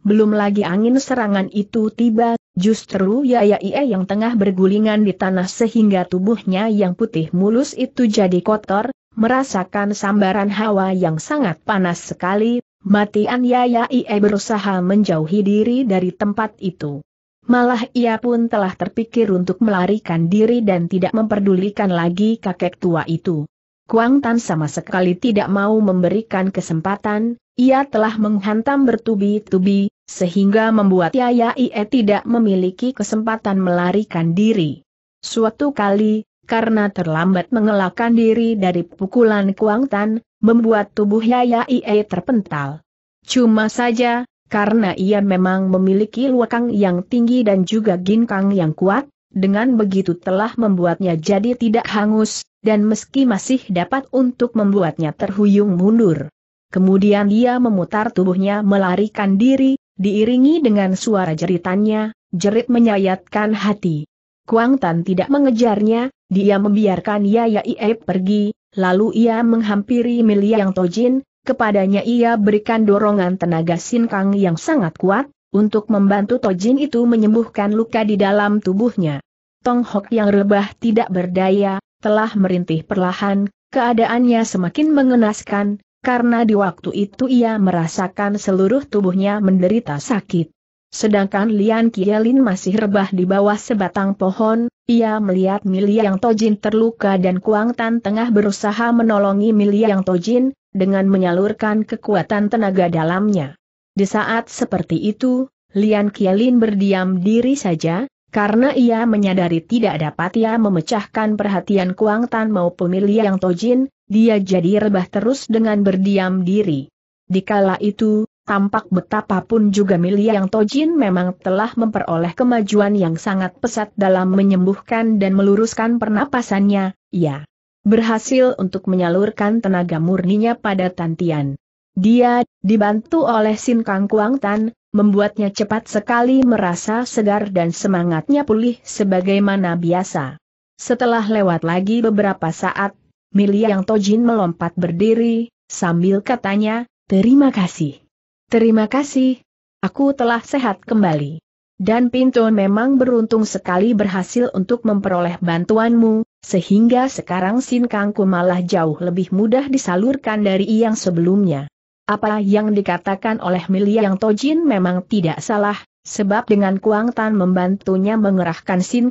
Belum lagi angin serangan itu tiba, justru Yayaie yang tengah bergulingan di tanah sehingga tubuhnya yang putih mulus itu jadi kotor, merasakan sambaran hawa yang sangat panas sekali, Mati Anyaya Ie berusaha menjauhi diri dari tempat itu. Malah ia pun telah terpikir untuk melarikan diri dan tidak memperdulikan lagi kakek tua itu. Kuang Tan sama sekali tidak mau memberikan kesempatan, ia telah menghantam bertubi-tubi, sehingga membuat Yaya Ie tidak memiliki kesempatan melarikan diri. Suatu kali, karena terlambat mengelakkan diri dari pukulan Kuang Tan, membuat tubuh Yaya Ie terpental. Cuma saja, karena ia memang memiliki luakang yang tinggi dan juga ginkang yang kuat, dengan begitu telah membuatnya jadi tidak hangus, dan meski masih dapat untuk membuatnya terhuyung mundur. Kemudian ia memutar tubuhnya melarikan diri, diiringi dengan suara jeritannya, jerit menyayatkan hati. Kuang Tan tidak mengejarnya, dia membiarkan Yaya Ie pergi, lalu ia menghampiri Miliang Tojin, kepadanya ia berikan dorongan tenaga sinkang yang sangat kuat, untuk membantu Tojin itu menyembuhkan luka di dalam tubuhnya. Tong Hok yang rebah tidak berdaya, telah merintih perlahan, keadaannya semakin mengenaskan, karena di waktu itu ia merasakan seluruh tubuhnya menderita sakit. Sedangkan Lian Kielin masih rebah di bawah sebatang pohon, ia melihat Milia Yang Tojin terluka dan Kuang Tan tengah berusaha menolongi Milia Yang Tojin, dengan menyalurkan kekuatan tenaga dalamnya. Di saat seperti itu, Lian Kielin berdiam diri saja, karena ia menyadari tidak dapat ia memecahkan perhatian Kuang Tan maupun Milia Yang Tojin, dia jadi rebah terus dengan berdiam diri. Di kala itu, tampak betapapun juga Milia Yang Tojin memang telah memperoleh kemajuan yang sangat pesat dalam menyembuhkan dan meluruskan pernapasannya, ya. Berhasil untuk menyalurkan tenaga murninya pada Tantian. Dia, dibantu oleh Sin Kang Kuang Tan, membuatnya cepat sekali merasa segar dan semangatnya pulih sebagaimana biasa. Setelah lewat lagi beberapa saat, Milia Yang Tojin melompat berdiri, sambil katanya, terima kasih. Terima kasih. Aku telah sehat kembali. Dan Pinton memang beruntung sekali berhasil untuk memperoleh bantuanmu, sehingga sekarang Sin malah jauh lebih mudah disalurkan dari yang sebelumnya. Apa yang dikatakan oleh Yang Tojin memang tidak salah, sebab dengan Kuang Tan membantunya mengerahkan Sin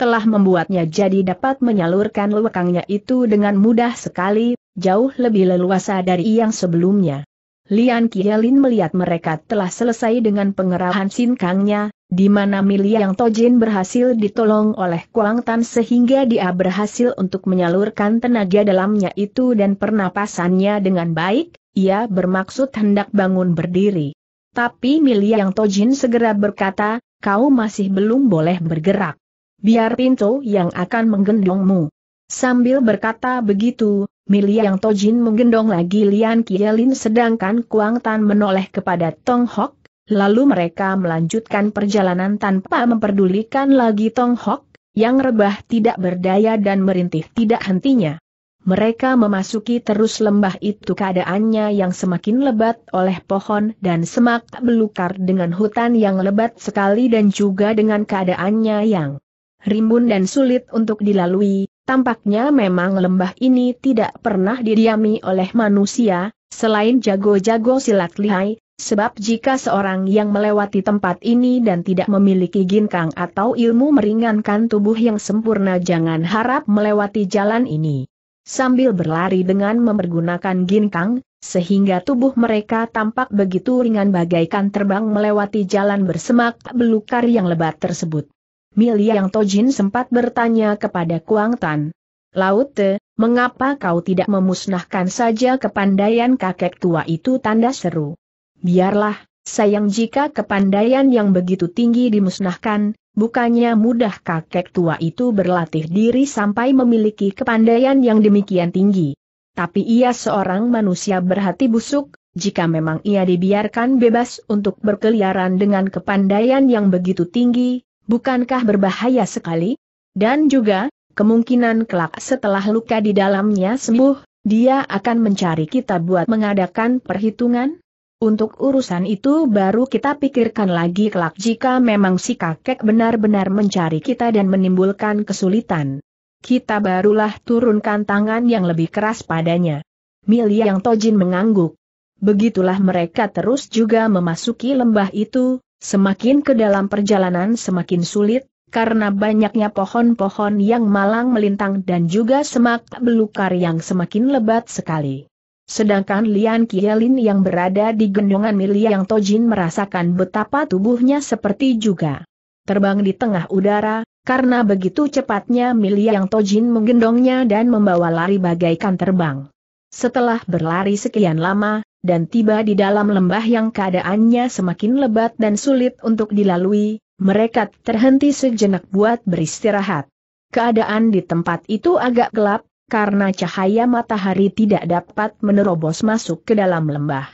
telah membuatnya jadi dapat menyalurkan lewakangnya itu dengan mudah sekali, jauh lebih leluasa dari yang sebelumnya. Lian Kielin melihat mereka telah selesai dengan pengerahan sinkangnya, di mana Milia Yang Tojin berhasil ditolong oleh Kuang Tan sehingga dia berhasil untuk menyalurkan tenaga dalamnya itu dan pernapasannya dengan baik, ia bermaksud hendak bangun berdiri. Tapi Milia Yang Tojin segera berkata, kau masih belum boleh bergerak. Biar pintu yang akan menggendongmu. Sambil berkata begitu, yang Tojin menggendong lagi Lian Kielin sedangkan Kuang Tan menoleh kepada Tong Hok, lalu mereka melanjutkan perjalanan tanpa memperdulikan lagi Tong Hok, yang rebah tidak berdaya dan merintih tidak hentinya. Mereka memasuki terus lembah itu keadaannya yang semakin lebat oleh pohon dan semak belukar dengan hutan yang lebat sekali dan juga dengan keadaannya yang rimbun dan sulit untuk dilalui, Tampaknya memang lembah ini tidak pernah didiami oleh manusia, selain jago-jago silat lihai, sebab jika seorang yang melewati tempat ini dan tidak memiliki ginkang atau ilmu meringankan tubuh yang sempurna jangan harap melewati jalan ini. Sambil berlari dengan mempergunakan ginkang, sehingga tubuh mereka tampak begitu ringan bagaikan terbang melewati jalan bersemak belukar yang lebat tersebut yang Tojin sempat bertanya kepada Kuang Tan. Te, mengapa kau tidak memusnahkan saja kepandaian kakek tua itu tanda seru? Biarlah, sayang jika kepandaian yang begitu tinggi dimusnahkan, bukannya mudah kakek tua itu berlatih diri sampai memiliki kepandaian yang demikian tinggi. Tapi ia seorang manusia berhati busuk, jika memang ia dibiarkan bebas untuk berkeliaran dengan kepandaian yang begitu tinggi, Bukankah berbahaya sekali? Dan juga, kemungkinan kelak setelah luka di dalamnya sembuh, dia akan mencari kita buat mengadakan perhitungan? Untuk urusan itu baru kita pikirkan lagi kelak jika memang si kakek benar-benar mencari kita dan menimbulkan kesulitan. Kita barulah turunkan tangan yang lebih keras padanya. Milia yang Tojin mengangguk. Begitulah mereka terus juga memasuki lembah itu, Semakin ke dalam perjalanan semakin sulit, karena banyaknya pohon-pohon yang malang melintang dan juga semak belukar yang semakin lebat sekali. Sedangkan Lian Kielin yang berada di gendongan Yang Tojin merasakan betapa tubuhnya seperti juga terbang di tengah udara, karena begitu cepatnya Milia Yang Tojin menggendongnya dan membawa lari bagaikan terbang. Setelah berlari sekian lama, dan tiba di dalam lembah yang keadaannya semakin lebat dan sulit untuk dilalui, mereka terhenti sejenak buat beristirahat. Keadaan di tempat itu agak gelap, karena cahaya matahari tidak dapat menerobos masuk ke dalam lembah.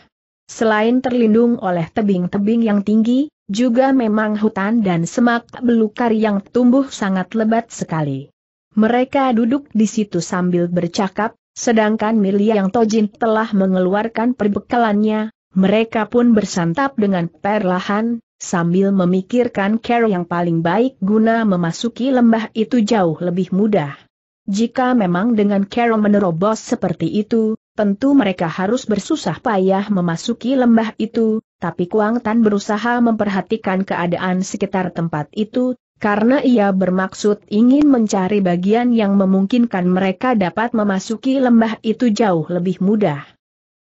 Selain terlindung oleh tebing-tebing yang tinggi, juga memang hutan dan semak belukar yang tumbuh sangat lebat sekali. Mereka duduk di situ sambil bercakap, Sedangkan yang Tojin telah mengeluarkan perbekalannya, mereka pun bersantap dengan perlahan, sambil memikirkan cara yang paling baik guna memasuki lembah itu jauh lebih mudah. Jika memang dengan cara menerobos seperti itu, tentu mereka harus bersusah payah memasuki lembah itu, tapi Kuang Tan berusaha memperhatikan keadaan sekitar tempat itu, karena ia bermaksud ingin mencari bagian yang memungkinkan mereka dapat memasuki lembah itu jauh lebih mudah.